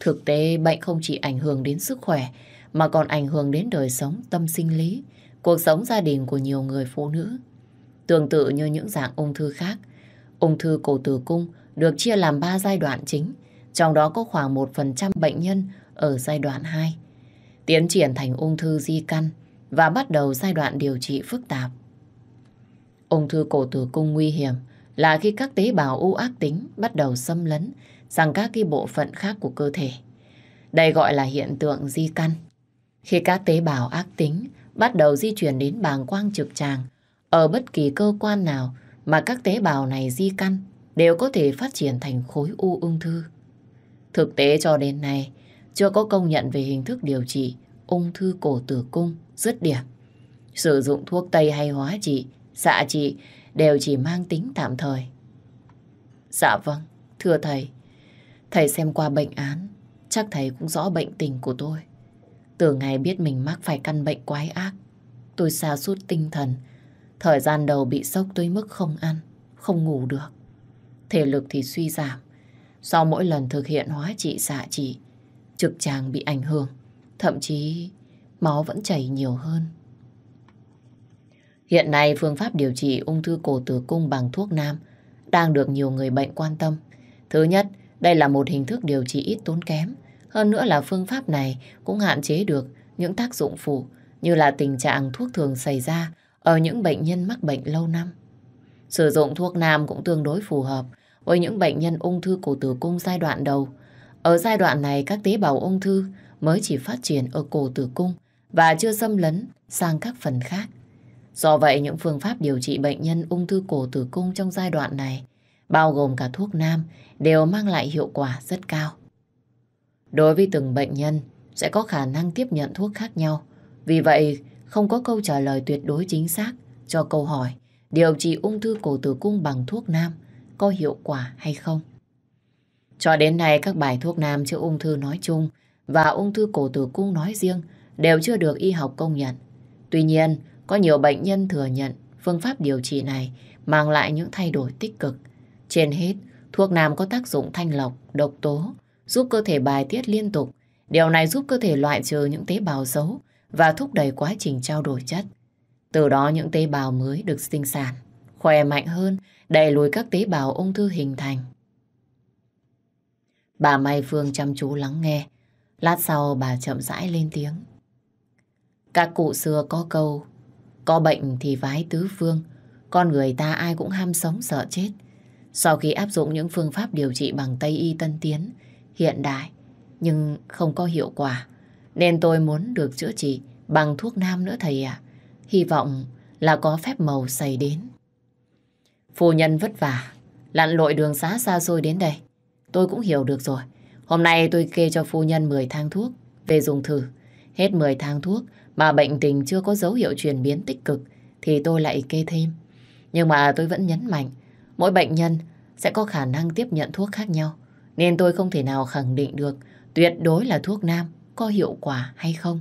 Thực tế, bệnh không chỉ ảnh hưởng đến sức khỏe mà còn ảnh hưởng đến đời sống, tâm sinh lý, cuộc sống gia đình của nhiều người phụ nữ. Tương tự như những dạng ung thư khác, ung thư cổ tử cung được chia làm 3 giai đoạn chính, trong đó có khoảng 1% bệnh nhân ở giai đoạn 2. Tiến triển thành ung thư di căn và bắt đầu giai đoạn điều trị phức tạp. Ung thư cổ tử cung nguy hiểm là khi các tế bào u ác tính bắt đầu xâm lấn sang các cái bộ phận khác của cơ thể. Đây gọi là hiện tượng di căn. Khi các tế bào ác tính bắt đầu di chuyển đến bàng quang trực tràng, ở bất kỳ cơ quan nào mà các tế bào này di căn đều có thể phát triển thành khối u ung thư. Thực tế cho đến nay, chưa có công nhận về hình thức điều trị ung thư cổ tử cung dứt điểm. Sử dụng thuốc tây hay hóa trị, xạ trị đều chỉ mang tính tạm thời. Dạ vâng, thưa thầy. Thầy xem qua bệnh án, chắc thầy cũng rõ bệnh tình của tôi. Từ ngày biết mình mắc phải căn bệnh quái ác, tôi xa sút tinh thần. Thời gian đầu bị sốc tới mức không ăn, không ngủ được. Thể lực thì suy giảm. Sau mỗi lần thực hiện hóa trị xạ trị, trực tràng bị ảnh hưởng. Thậm chí máu vẫn chảy nhiều hơn. Hiện nay phương pháp điều trị ung thư cổ tử cung bằng thuốc nam đang được nhiều người bệnh quan tâm. Thứ nhất, đây là một hình thức điều trị ít tốn kém. Hơn nữa là phương pháp này cũng hạn chế được những tác dụng phụ như là tình trạng thuốc thường xảy ra ở những bệnh nhân mắc bệnh lâu năm. Sử dụng thuốc nam cũng tương đối phù hợp với những bệnh nhân ung thư cổ tử cung giai đoạn đầu. Ở giai đoạn này các tế bào ung thư mới chỉ phát triển ở cổ tử cung và chưa xâm lấn sang các phần khác. Do vậy những phương pháp điều trị bệnh nhân ung thư cổ tử cung trong giai đoạn này bao gồm cả thuốc nam đều mang lại hiệu quả rất cao. Đối với từng bệnh nhân sẽ có khả năng tiếp nhận thuốc khác nhau. Vì vậy, không có câu trả lời tuyệt đối chính xác cho câu hỏi điều trị ung thư cổ tử cung bằng thuốc nam có hiệu quả hay không. Cho đến nay, các bài thuốc nam chữa ung thư nói chung và ung thư cổ tử cung nói riêng đều chưa được y học công nhận. Tuy nhiên, có nhiều bệnh nhân thừa nhận phương pháp điều trị này mang lại những thay đổi tích cực. Trên hết, thuốc nam có tác dụng thanh lọc, độc tố, giúp cơ thể bài tiết liên tục. Điều này giúp cơ thể loại trừ những tế bào xấu và thúc đẩy quá trình trao đổi chất. Từ đó những tế bào mới được sinh sản, khỏe mạnh hơn, đẩy lùi các tế bào ung thư hình thành. Bà Mai Phương chăm chú lắng nghe. Lát sau bà chậm rãi lên tiếng. Các cụ xưa có câu Có bệnh thì vái tứ phương Con người ta ai cũng ham sống sợ chết Sau khi áp dụng những phương pháp điều trị bằng Tây Y Tân Tiến hiện đại nhưng không có hiệu quả. Nên tôi muốn được chữa trị bằng thuốc nam nữa thầy ạ. Hy vọng là có phép màu xảy đến. Phu nhân vất vả, lặn lội đường xá xa xôi đến đây. Tôi cũng hiểu được rồi. Hôm nay tôi kê cho phu nhân 10 thang thuốc về dùng thử. Hết 10 thang thuốc mà bệnh tình chưa có dấu hiệu chuyển biến tích cực thì tôi lại kê thêm. Nhưng mà tôi vẫn nhấn mạnh mỗi bệnh nhân sẽ có khả năng tiếp nhận thuốc khác nhau nên tôi không thể nào khẳng định được tuyệt đối là thuốc nam có hiệu quả hay không.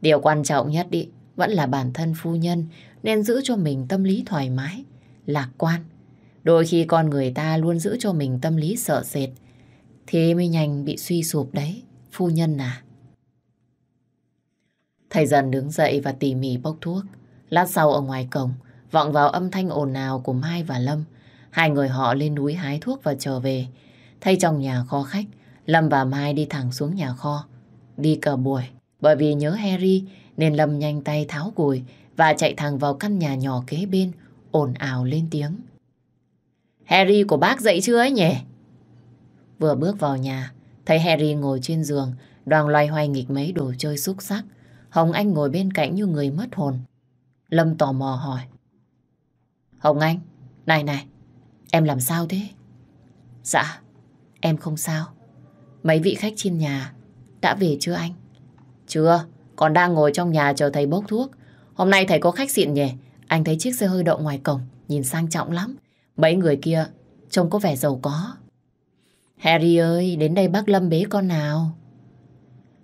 Điều quan trọng nhất ý, vẫn là bản thân phu nhân nên giữ cho mình tâm lý thoải mái, lạc quan. Đôi khi con người ta luôn giữ cho mình tâm lý sợ sệt, thì mới nhanh bị suy sụp đấy, phu nhân à. Thầy dần đứng dậy và tỉ mỉ bốc thuốc. Lát sau ở ngoài cổng, vọng vào âm thanh ồn ào của Mai và Lâm. Hai người họ lên núi hái thuốc và trở về. Thấy trong nhà kho khách, Lâm và Mai đi thẳng xuống nhà kho. Đi cờ buổi, bởi vì nhớ Harry nên Lâm nhanh tay tháo gùi và chạy thẳng vào căn nhà nhỏ kế bên, ồn ào lên tiếng. Harry của bác dậy chưa ấy nhỉ? Vừa bước vào nhà, thấy Harry ngồi trên giường, đoàn loay hoay nghịch mấy đồ chơi xúc sắc. Hồng Anh ngồi bên cạnh như người mất hồn. Lâm tò mò hỏi. Hồng Anh, này này, em làm sao thế? Dạ, Em không sao. Mấy vị khách trên nhà đã về chưa anh? Chưa, còn đang ngồi trong nhà chờ thầy bốc thuốc. Hôm nay thầy có khách xịn nhỉ? Anh thấy chiếc xe hơi đậu ngoài cổng, nhìn sang trọng lắm. Mấy người kia trông có vẻ giàu có. Harry ơi, đến đây bác Lâm bế con nào.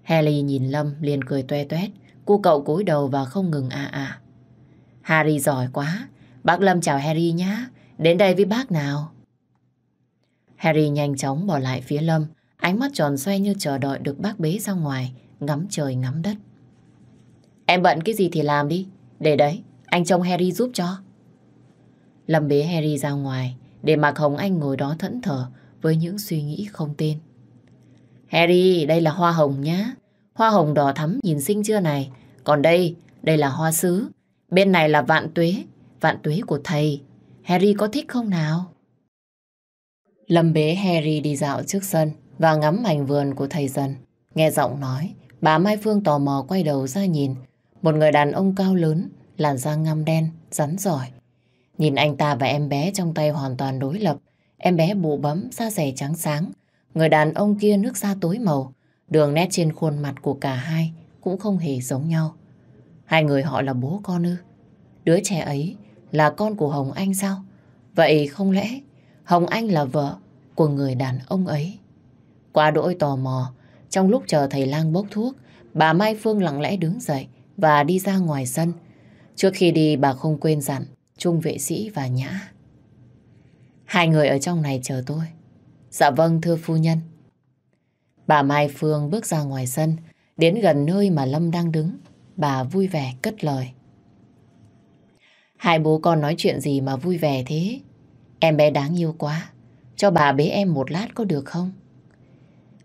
Harry nhìn Lâm liền cười toe toét, cu cậu cúi đầu và không ngừng à à. Harry giỏi quá, bác Lâm chào Harry nhá, đến đây với bác nào. Harry nhanh chóng bỏ lại phía Lâm, ánh mắt tròn xoay như chờ đợi được bác bế ra ngoài, ngắm trời ngắm đất. Em bận cái gì thì làm đi, để đấy, anh trông Harry giúp cho. Lâm bế Harry ra ngoài, để Mạc Hồng Anh ngồi đó thẫn thờ với những suy nghĩ không tên. Harry, đây là hoa hồng nhá. Hoa hồng đỏ thắm nhìn xinh chưa này. Còn đây, đây là hoa sứ. Bên này là vạn tuế, vạn tuế của thầy. Harry có thích không nào? Lâm bế Harry đi dạo trước sân và ngắm mảnh vườn của thầy dần. Nghe giọng nói, bà Mai Phương tò mò quay đầu ra nhìn. Một người đàn ông cao lớn, làn da ngăm đen, rắn giỏi. Nhìn anh ta và em bé trong tay hoàn toàn đối lập. Em bé bụ bấm, da dày trắng sáng. Người đàn ông kia nước da tối màu. Đường nét trên khuôn mặt của cả hai cũng không hề giống nhau. Hai người họ là bố con ư? Đứa trẻ ấy là con của Hồng Anh sao? Vậy không lẽ Hồng Anh là vợ của người đàn ông ấy. Qua đỗi tò mò, trong lúc chờ thầy lang bốc thuốc, bà Mai Phương lặng lẽ đứng dậy và đi ra ngoài sân. Trước khi đi bà không quên dặn Trung vệ sĩ và Nhã. Hai người ở trong này chờ tôi. Dạ vâng thưa phu nhân. Bà Mai Phương bước ra ngoài sân, đến gần nơi mà Lâm đang đứng. Bà vui vẻ cất lời. Hai bố con nói chuyện gì mà vui vẻ thế? Em bé đáng yêu quá, cho bà bế em một lát có được không?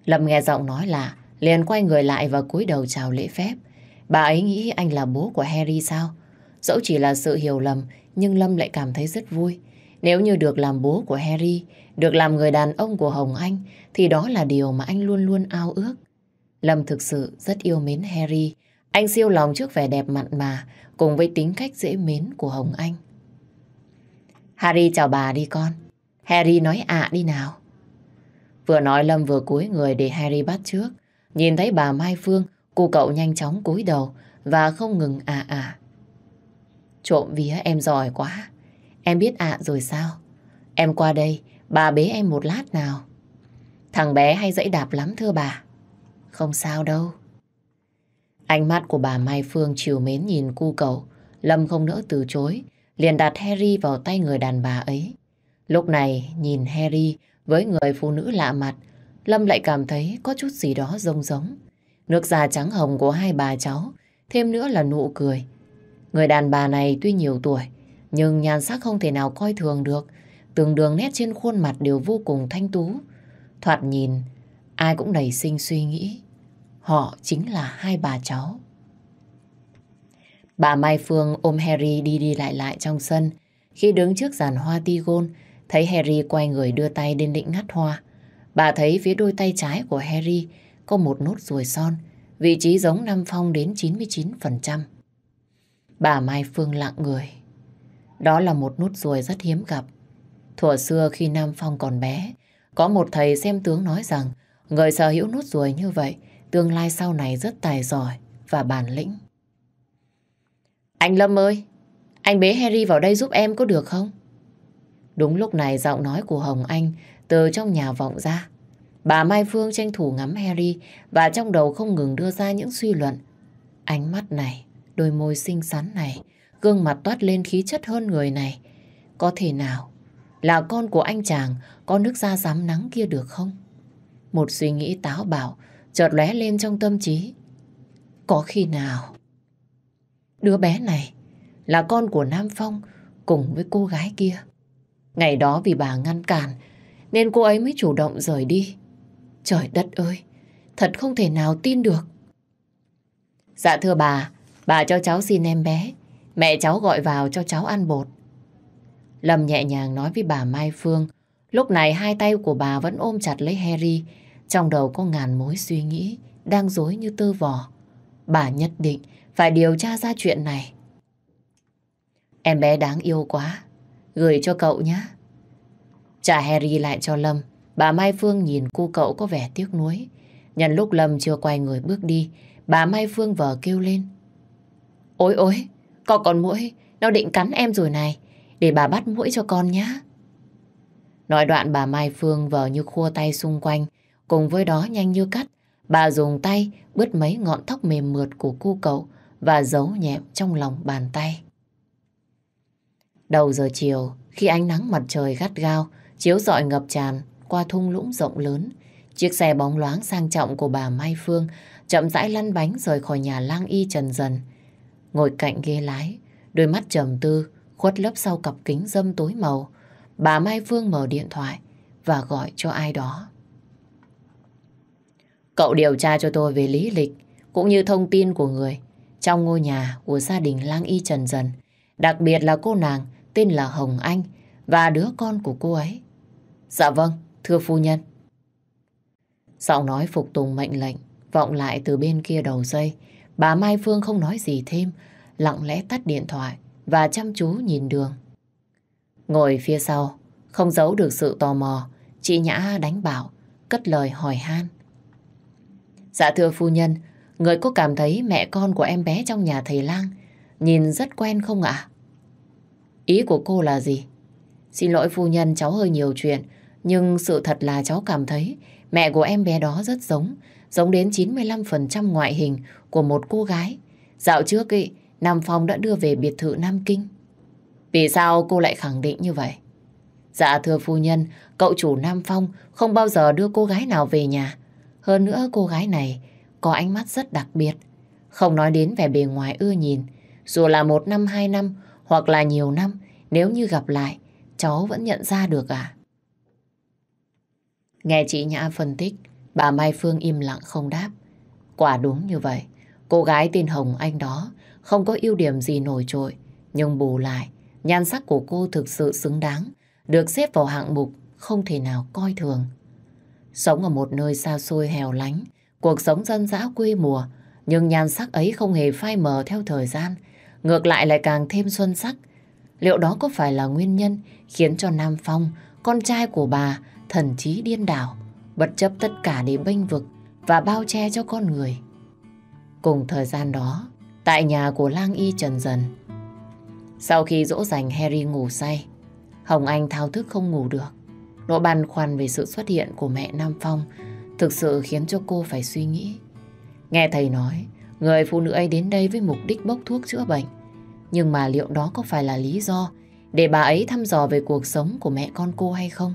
Lâm nghe giọng nói là liền quay người lại và cúi đầu chào lễ phép. Bà ấy nghĩ anh là bố của Harry sao? Dẫu chỉ là sự hiểu lầm, nhưng Lâm lại cảm thấy rất vui. Nếu như được làm bố của Harry, được làm người đàn ông của Hồng Anh, thì đó là điều mà anh luôn luôn ao ước. Lâm thực sự rất yêu mến Harry. Anh siêu lòng trước vẻ đẹp mặn mà, cùng với tính cách dễ mến của Hồng Anh. Harry chào bà đi con. Harry nói ạ à đi nào. Vừa nói Lâm vừa cúi người để Harry bắt trước. Nhìn thấy bà Mai Phương, cô cậu nhanh chóng cúi đầu và không ngừng ạ à ạ. À. Trộm vía em giỏi quá. Em biết ạ à rồi sao? Em qua đây, bà bế em một lát nào. Thằng bé hay dẫy đạp lắm thưa bà. Không sao đâu. Ánh mắt của bà Mai Phương chiều mến nhìn cu cậu. Lâm không nỡ từ chối liền đặt Harry vào tay người đàn bà ấy. Lúc này nhìn Harry với người phụ nữ lạ mặt, Lâm lại cảm thấy có chút gì đó rông giống. Nước da trắng hồng của hai bà cháu, thêm nữa là nụ cười. Người đàn bà này tuy nhiều tuổi, nhưng nhan sắc không thể nào coi thường được. Từng đường nét trên khuôn mặt đều vô cùng thanh tú. Thoạt nhìn, ai cũng nảy sinh suy nghĩ. Họ chính là hai bà cháu. Bà Mai Phương ôm Harry đi đi lại lại trong sân. Khi đứng trước giàn hoa ti gôn, thấy Harry quay người đưa tay đến định ngắt hoa. Bà thấy phía đôi tay trái của Harry có một nốt ruồi son, vị trí giống Nam Phong đến 99%. Bà Mai Phương lặng người. Đó là một nốt ruồi rất hiếm gặp. Thuở xưa khi Nam Phong còn bé, có một thầy xem tướng nói rằng người sở hữu nốt ruồi như vậy tương lai sau này rất tài giỏi và bản lĩnh. Anh Lâm ơi, anh bế Harry vào đây giúp em có được không? Đúng lúc này giọng nói của Hồng Anh từ trong nhà vọng ra. Bà Mai Phương tranh thủ ngắm Harry và trong đầu không ngừng đưa ra những suy luận. Ánh mắt này, đôi môi xinh xắn này, gương mặt toát lên khí chất hơn người này. Có thể nào là con của anh chàng có nước da dám nắng kia được không? Một suy nghĩ táo bạo chợt lóe lên trong tâm trí. Có khi nào Đứa bé này là con của Nam Phong cùng với cô gái kia. Ngày đó vì bà ngăn cản nên cô ấy mới chủ động rời đi. Trời đất ơi, thật không thể nào tin được. Dạ thưa bà, bà cho cháu xin em bé. Mẹ cháu gọi vào cho cháu ăn bột. Lâm nhẹ nhàng nói với bà Mai Phương. Lúc này hai tay của bà vẫn ôm chặt lấy Harry. Trong đầu có ngàn mối suy nghĩ, đang dối như tơ vò. Bà nhất định phải điều tra ra chuyện này. Em bé đáng yêu quá, gửi cho cậu nhé. Trả Harry lại cho Lâm, bà Mai Phương nhìn cô cậu có vẻ tiếc nuối. Nhân lúc Lâm chưa quay người bước đi, bà Mai Phương vờ kêu lên. Ôi ôi, con còn mũi, nó định cắn em rồi này, để bà bắt mũi cho con nhé. Nói đoạn bà Mai Phương vờ như khua tay xung quanh, cùng với đó nhanh như cắt, bà dùng tay bứt mấy ngọn tóc mềm mượt của cô cậu và giấu nhẹm trong lòng bàn tay. Đầu giờ chiều, khi ánh nắng mặt trời gắt gao, chiếu rọi ngập tràn qua thung lũng rộng lớn, chiếc xe bóng loáng sang trọng của bà Mai Phương chậm rãi lăn bánh rời khỏi nhà lang y trần dần. Ngồi cạnh ghế lái, đôi mắt trầm tư, khuất lấp sau cặp kính dâm tối màu, bà Mai Phương mở điện thoại và gọi cho ai đó. Cậu điều tra cho tôi về lý lịch cũng như thông tin của người trong ngôi nhà của gia đình Lang Y Trần Dần, đặc biệt là cô nàng tên là Hồng Anh và đứa con của cô ấy. Dạ vâng, thưa phu nhân. Giọng nói phục tùng mệnh lệnh vọng lại từ bên kia đầu dây. Bà Mai Phương không nói gì thêm, lặng lẽ tắt điện thoại và chăm chú nhìn đường. Ngồi phía sau, không giấu được sự tò mò, chị Nhã đánh bảo, cất lời hỏi han. Dạ thưa phu nhân, Người có cảm thấy mẹ con của em bé trong nhà thầy lang nhìn rất quen không ạ? Ý của cô là gì? Xin lỗi phu nhân cháu hơi nhiều chuyện, nhưng sự thật là cháu cảm thấy mẹ của em bé đó rất giống, giống đến 95% ngoại hình của một cô gái. Dạo trước ý, Nam Phong đã đưa về biệt thự Nam Kinh. Vì sao cô lại khẳng định như vậy? Dạ thưa phu nhân, cậu chủ Nam Phong không bao giờ đưa cô gái nào về nhà. Hơn nữa cô gái này có ánh mắt rất đặc biệt. Không nói đến vẻ bề ngoài ưa nhìn, dù là một năm, hai năm hoặc là nhiều năm, nếu như gặp lại, cháu vẫn nhận ra được à? Nghe chị Nhã phân tích, bà Mai Phương im lặng không đáp. Quả đúng như vậy, cô gái tên Hồng Anh đó không có ưu điểm gì nổi trội, nhưng bù lại, nhan sắc của cô thực sự xứng đáng, được xếp vào hạng mục không thể nào coi thường. Sống ở một nơi xa xôi hẻo lánh, cuộc sống dân dã quê mùa, nhưng nhan sắc ấy không hề phai mờ theo thời gian, ngược lại lại càng thêm xuân sắc. Liệu đó có phải là nguyên nhân khiến cho Nam Phong, con trai của bà, thần trí điên đảo, bất chấp tất cả để bênh vực và bao che cho con người? Cùng thời gian đó, tại nhà của Lang Y Trần Dần, sau khi dỗ dành Harry ngủ say, Hồng Anh thao thức không ngủ được. Nỗi băn khoăn về sự xuất hiện của mẹ Nam Phong thực sự khiến cho cô phải suy nghĩ. Nghe thầy nói, người phụ nữ ấy đến đây với mục đích bốc thuốc chữa bệnh. Nhưng mà liệu đó có phải là lý do để bà ấy thăm dò về cuộc sống của mẹ con cô hay không?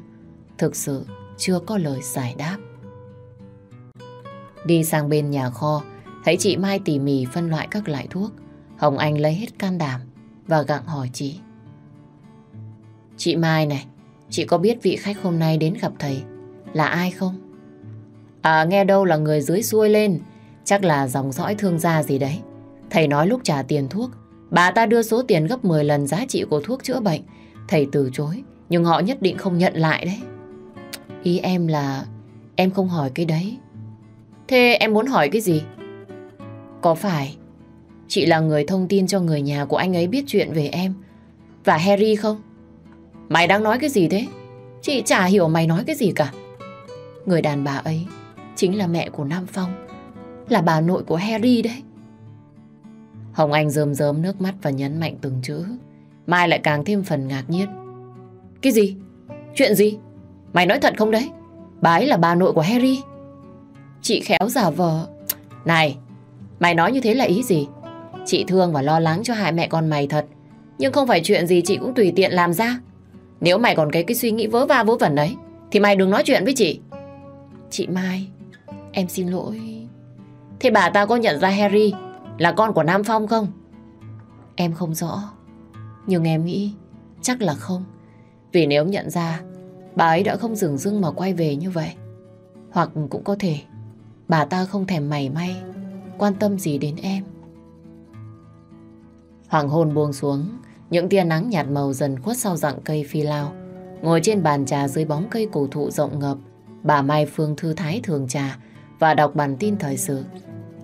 Thực sự chưa có lời giải đáp. Đi sang bên nhà kho, thấy chị Mai tỉ mỉ phân loại các loại thuốc. Hồng Anh lấy hết can đảm và gặng hỏi chị. Chị Mai này, chị có biết vị khách hôm nay đến gặp thầy là ai không? À nghe đâu là người dưới xuôi lên Chắc là dòng dõi thương gia gì đấy Thầy nói lúc trả tiền thuốc Bà ta đưa số tiền gấp 10 lần giá trị của thuốc chữa bệnh Thầy từ chối Nhưng họ nhất định không nhận lại đấy Ý em là Em không hỏi cái đấy Thế em muốn hỏi cái gì Có phải Chị là người thông tin cho người nhà của anh ấy biết chuyện về em Và Harry không Mày đang nói cái gì thế Chị chả hiểu mày nói cái gì cả Người đàn bà ấy chính là mẹ của Nam Phong, là bà nội của Harry đấy. Hồng Anh rơm rớm nước mắt và nhấn mạnh từng chữ. Mai lại càng thêm phần ngạc nhiên. Cái gì? Chuyện gì? Mày nói thật không đấy? Bà ấy là bà nội của Harry. Chị khéo giả vờ. Này, mày nói như thế là ý gì? Chị thương và lo lắng cho hai mẹ con mày thật. Nhưng không phải chuyện gì chị cũng tùy tiện làm ra. Nếu mày còn cái cái suy nghĩ vớ va vớ vẩn đấy, thì mày đừng nói chuyện với chị. Chị Mai, Em xin lỗi. Thế bà ta có nhận ra Harry là con của Nam Phong không? Em không rõ. Nhưng em nghĩ chắc là không. Vì nếu nhận ra, bà ấy đã không dừng dưng mà quay về như vậy. Hoặc cũng có thể bà ta không thèm mảy may quan tâm gì đến em. Hoàng hôn buông xuống, những tia nắng nhạt màu dần khuất sau rặng cây phi lao. Ngồi trên bàn trà dưới bóng cây cổ thụ rộng ngập, bà Mai Phương thư thái thường trà, và đọc bản tin thời sự.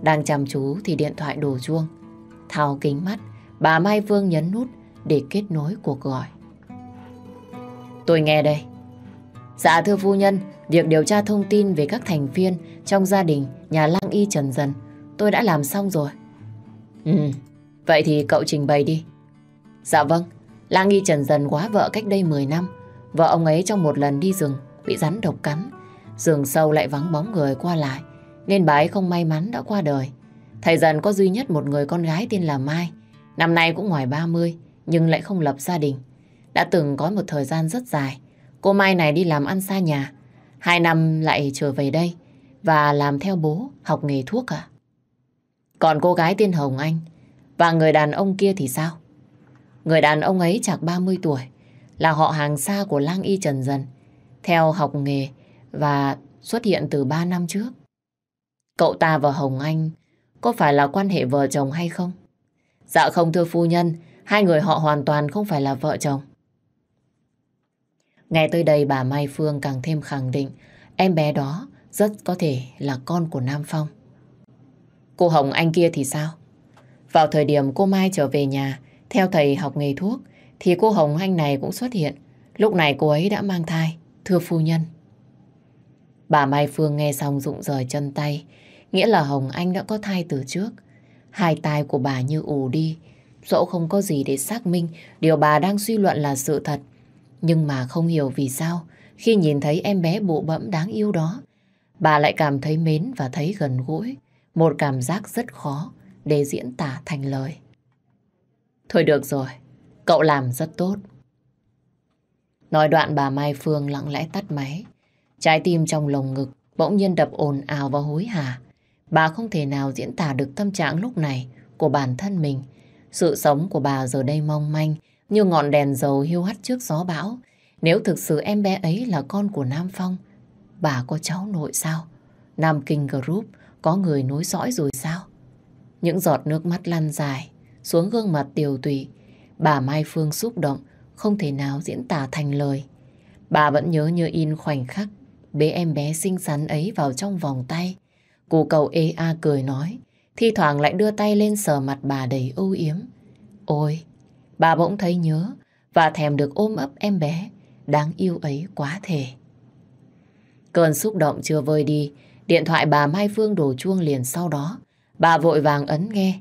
Đang chăm chú thì điện thoại đổ chuông. Thao kính mắt, bà Mai Phương nhấn nút để kết nối cuộc gọi. Tôi nghe đây. Dạ thưa phu nhân, việc điều tra thông tin về các thành viên trong gia đình nhà lang y Trần Dần tôi đã làm xong rồi. Ừ, vậy thì cậu trình bày đi. Dạ vâng, lang y Trần Dần quá vợ cách đây 10 năm. Vợ ông ấy trong một lần đi rừng bị rắn độc cắn Rừng sâu lại vắng bóng người qua lại Nên bà ấy không may mắn đã qua đời Thầy dần có duy nhất một người con gái tên là Mai Năm nay cũng ngoài 30 Nhưng lại không lập gia đình Đã từng có một thời gian rất dài Cô Mai này đi làm ăn xa nhà Hai năm lại trở về đây Và làm theo bố học nghề thuốc à Còn cô gái tên Hồng Anh Và người đàn ông kia thì sao Người đàn ông ấy chạc 30 tuổi Là họ hàng xa của lang y Trần Dần Theo học nghề và xuất hiện từ 3 năm trước. Cậu ta và Hồng Anh có phải là quan hệ vợ chồng hay không? Dạ không thưa phu nhân, hai người họ hoàn toàn không phải là vợ chồng. Nghe tới đây bà Mai Phương càng thêm khẳng định em bé đó rất có thể là con của Nam Phong. Cô Hồng Anh kia thì sao? Vào thời điểm cô Mai trở về nhà, theo thầy học nghề thuốc, thì cô Hồng Anh này cũng xuất hiện. Lúc này cô ấy đã mang thai, thưa phu nhân. Bà Mai Phương nghe xong rụng rời chân tay, nghĩa là Hồng Anh đã có thai từ trước. Hai tai của bà như ù đi, dẫu không có gì để xác minh điều bà đang suy luận là sự thật. Nhưng mà không hiểu vì sao, khi nhìn thấy em bé bụ bẫm đáng yêu đó, bà lại cảm thấy mến và thấy gần gũi, một cảm giác rất khó để diễn tả thành lời. Thôi được rồi, cậu làm rất tốt. Nói đoạn bà Mai Phương lặng lẽ tắt máy, Trái tim trong lồng ngực bỗng nhiên đập ồn ào và hối hả. Bà không thể nào diễn tả được tâm trạng lúc này của bản thân mình. Sự sống của bà giờ đây mong manh như ngọn đèn dầu hiu hắt trước gió bão. Nếu thực sự em bé ấy là con của Nam Phong, bà có cháu nội sao? Nam Kinh Group có người nối dõi rồi sao? Những giọt nước mắt lăn dài xuống gương mặt tiều tụy. Bà Mai Phương xúc động, không thể nào diễn tả thành lời. Bà vẫn nhớ như in khoảnh khắc bế em bé xinh xắn ấy vào trong vòng tay. Cô cậu ê a cười nói, thi thoảng lại đưa tay lên sờ mặt bà đầy ưu yếm. Ôi, bà bỗng thấy nhớ và thèm được ôm ấp em bé, đáng yêu ấy quá thể. Cơn xúc động chưa vơi đi, điện thoại bà Mai Phương đổ chuông liền sau đó. Bà vội vàng ấn nghe,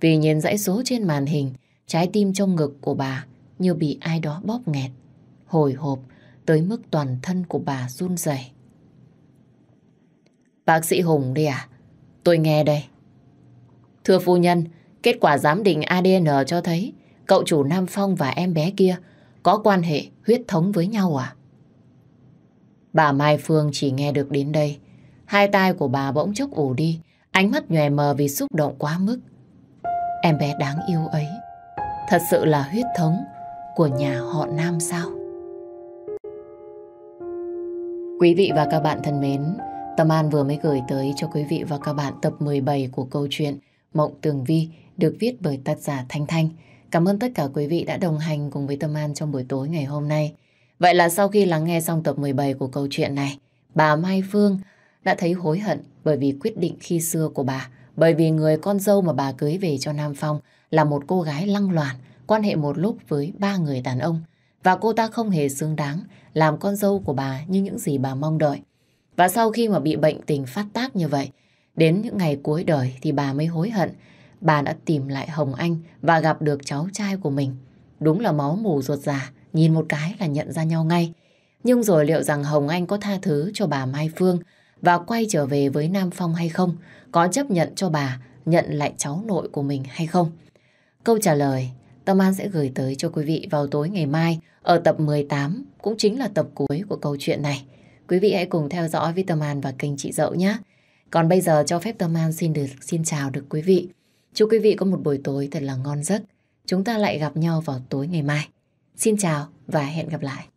vì nhìn dãy số trên màn hình, trái tim trong ngực của bà như bị ai đó bóp nghẹt. Hồi hộp, tới mức toàn thân của bà run rẩy. Bác sĩ Hùng đi à? Tôi nghe đây. Thưa phu nhân, kết quả giám định ADN cho thấy cậu chủ Nam Phong và em bé kia có quan hệ huyết thống với nhau à? Bà Mai Phương chỉ nghe được đến đây. Hai tai của bà bỗng chốc ủ đi, ánh mắt nhòe mờ vì xúc động quá mức. Em bé đáng yêu ấy, thật sự là huyết thống của nhà họ Nam sao? Quý vị và các bạn thân mến, Tâm An vừa mới gửi tới cho quý vị và các bạn tập 17 của câu chuyện Mộng Tường Vi được viết bởi tác giả Thanh Thanh. Cảm ơn tất cả quý vị đã đồng hành cùng với Tâm An trong buổi tối ngày hôm nay. Vậy là sau khi lắng nghe xong tập 17 của câu chuyện này, bà Mai Phương đã thấy hối hận bởi vì quyết định khi xưa của bà, bởi vì người con dâu mà bà cưới về cho Nam Phong là một cô gái lăng loàn, quan hệ một lúc với ba người đàn ông. Và cô ta không hề xứng đáng làm con dâu của bà như những gì bà mong đợi. Và sau khi mà bị bệnh tình phát tác như vậy, đến những ngày cuối đời thì bà mới hối hận. Bà đã tìm lại Hồng Anh và gặp được cháu trai của mình. Đúng là máu mù ruột già, nhìn một cái là nhận ra nhau ngay. Nhưng rồi liệu rằng Hồng Anh có tha thứ cho bà Mai Phương và quay trở về với Nam Phong hay không? Có chấp nhận cho bà nhận lại cháu nội của mình hay không? Câu trả lời Tâm An sẽ gửi tới cho quý vị vào tối ngày mai ở tập 18, cũng chính là tập cuối của câu chuyện này. Quý vị hãy cùng theo dõi với Tâm An và kênh chị Dậu nhé. Còn bây giờ cho phép Tâm An xin được xin chào được quý vị. Chúc quý vị có một buổi tối thật là ngon giấc. Chúng ta lại gặp nhau vào tối ngày mai. Xin chào và hẹn gặp lại.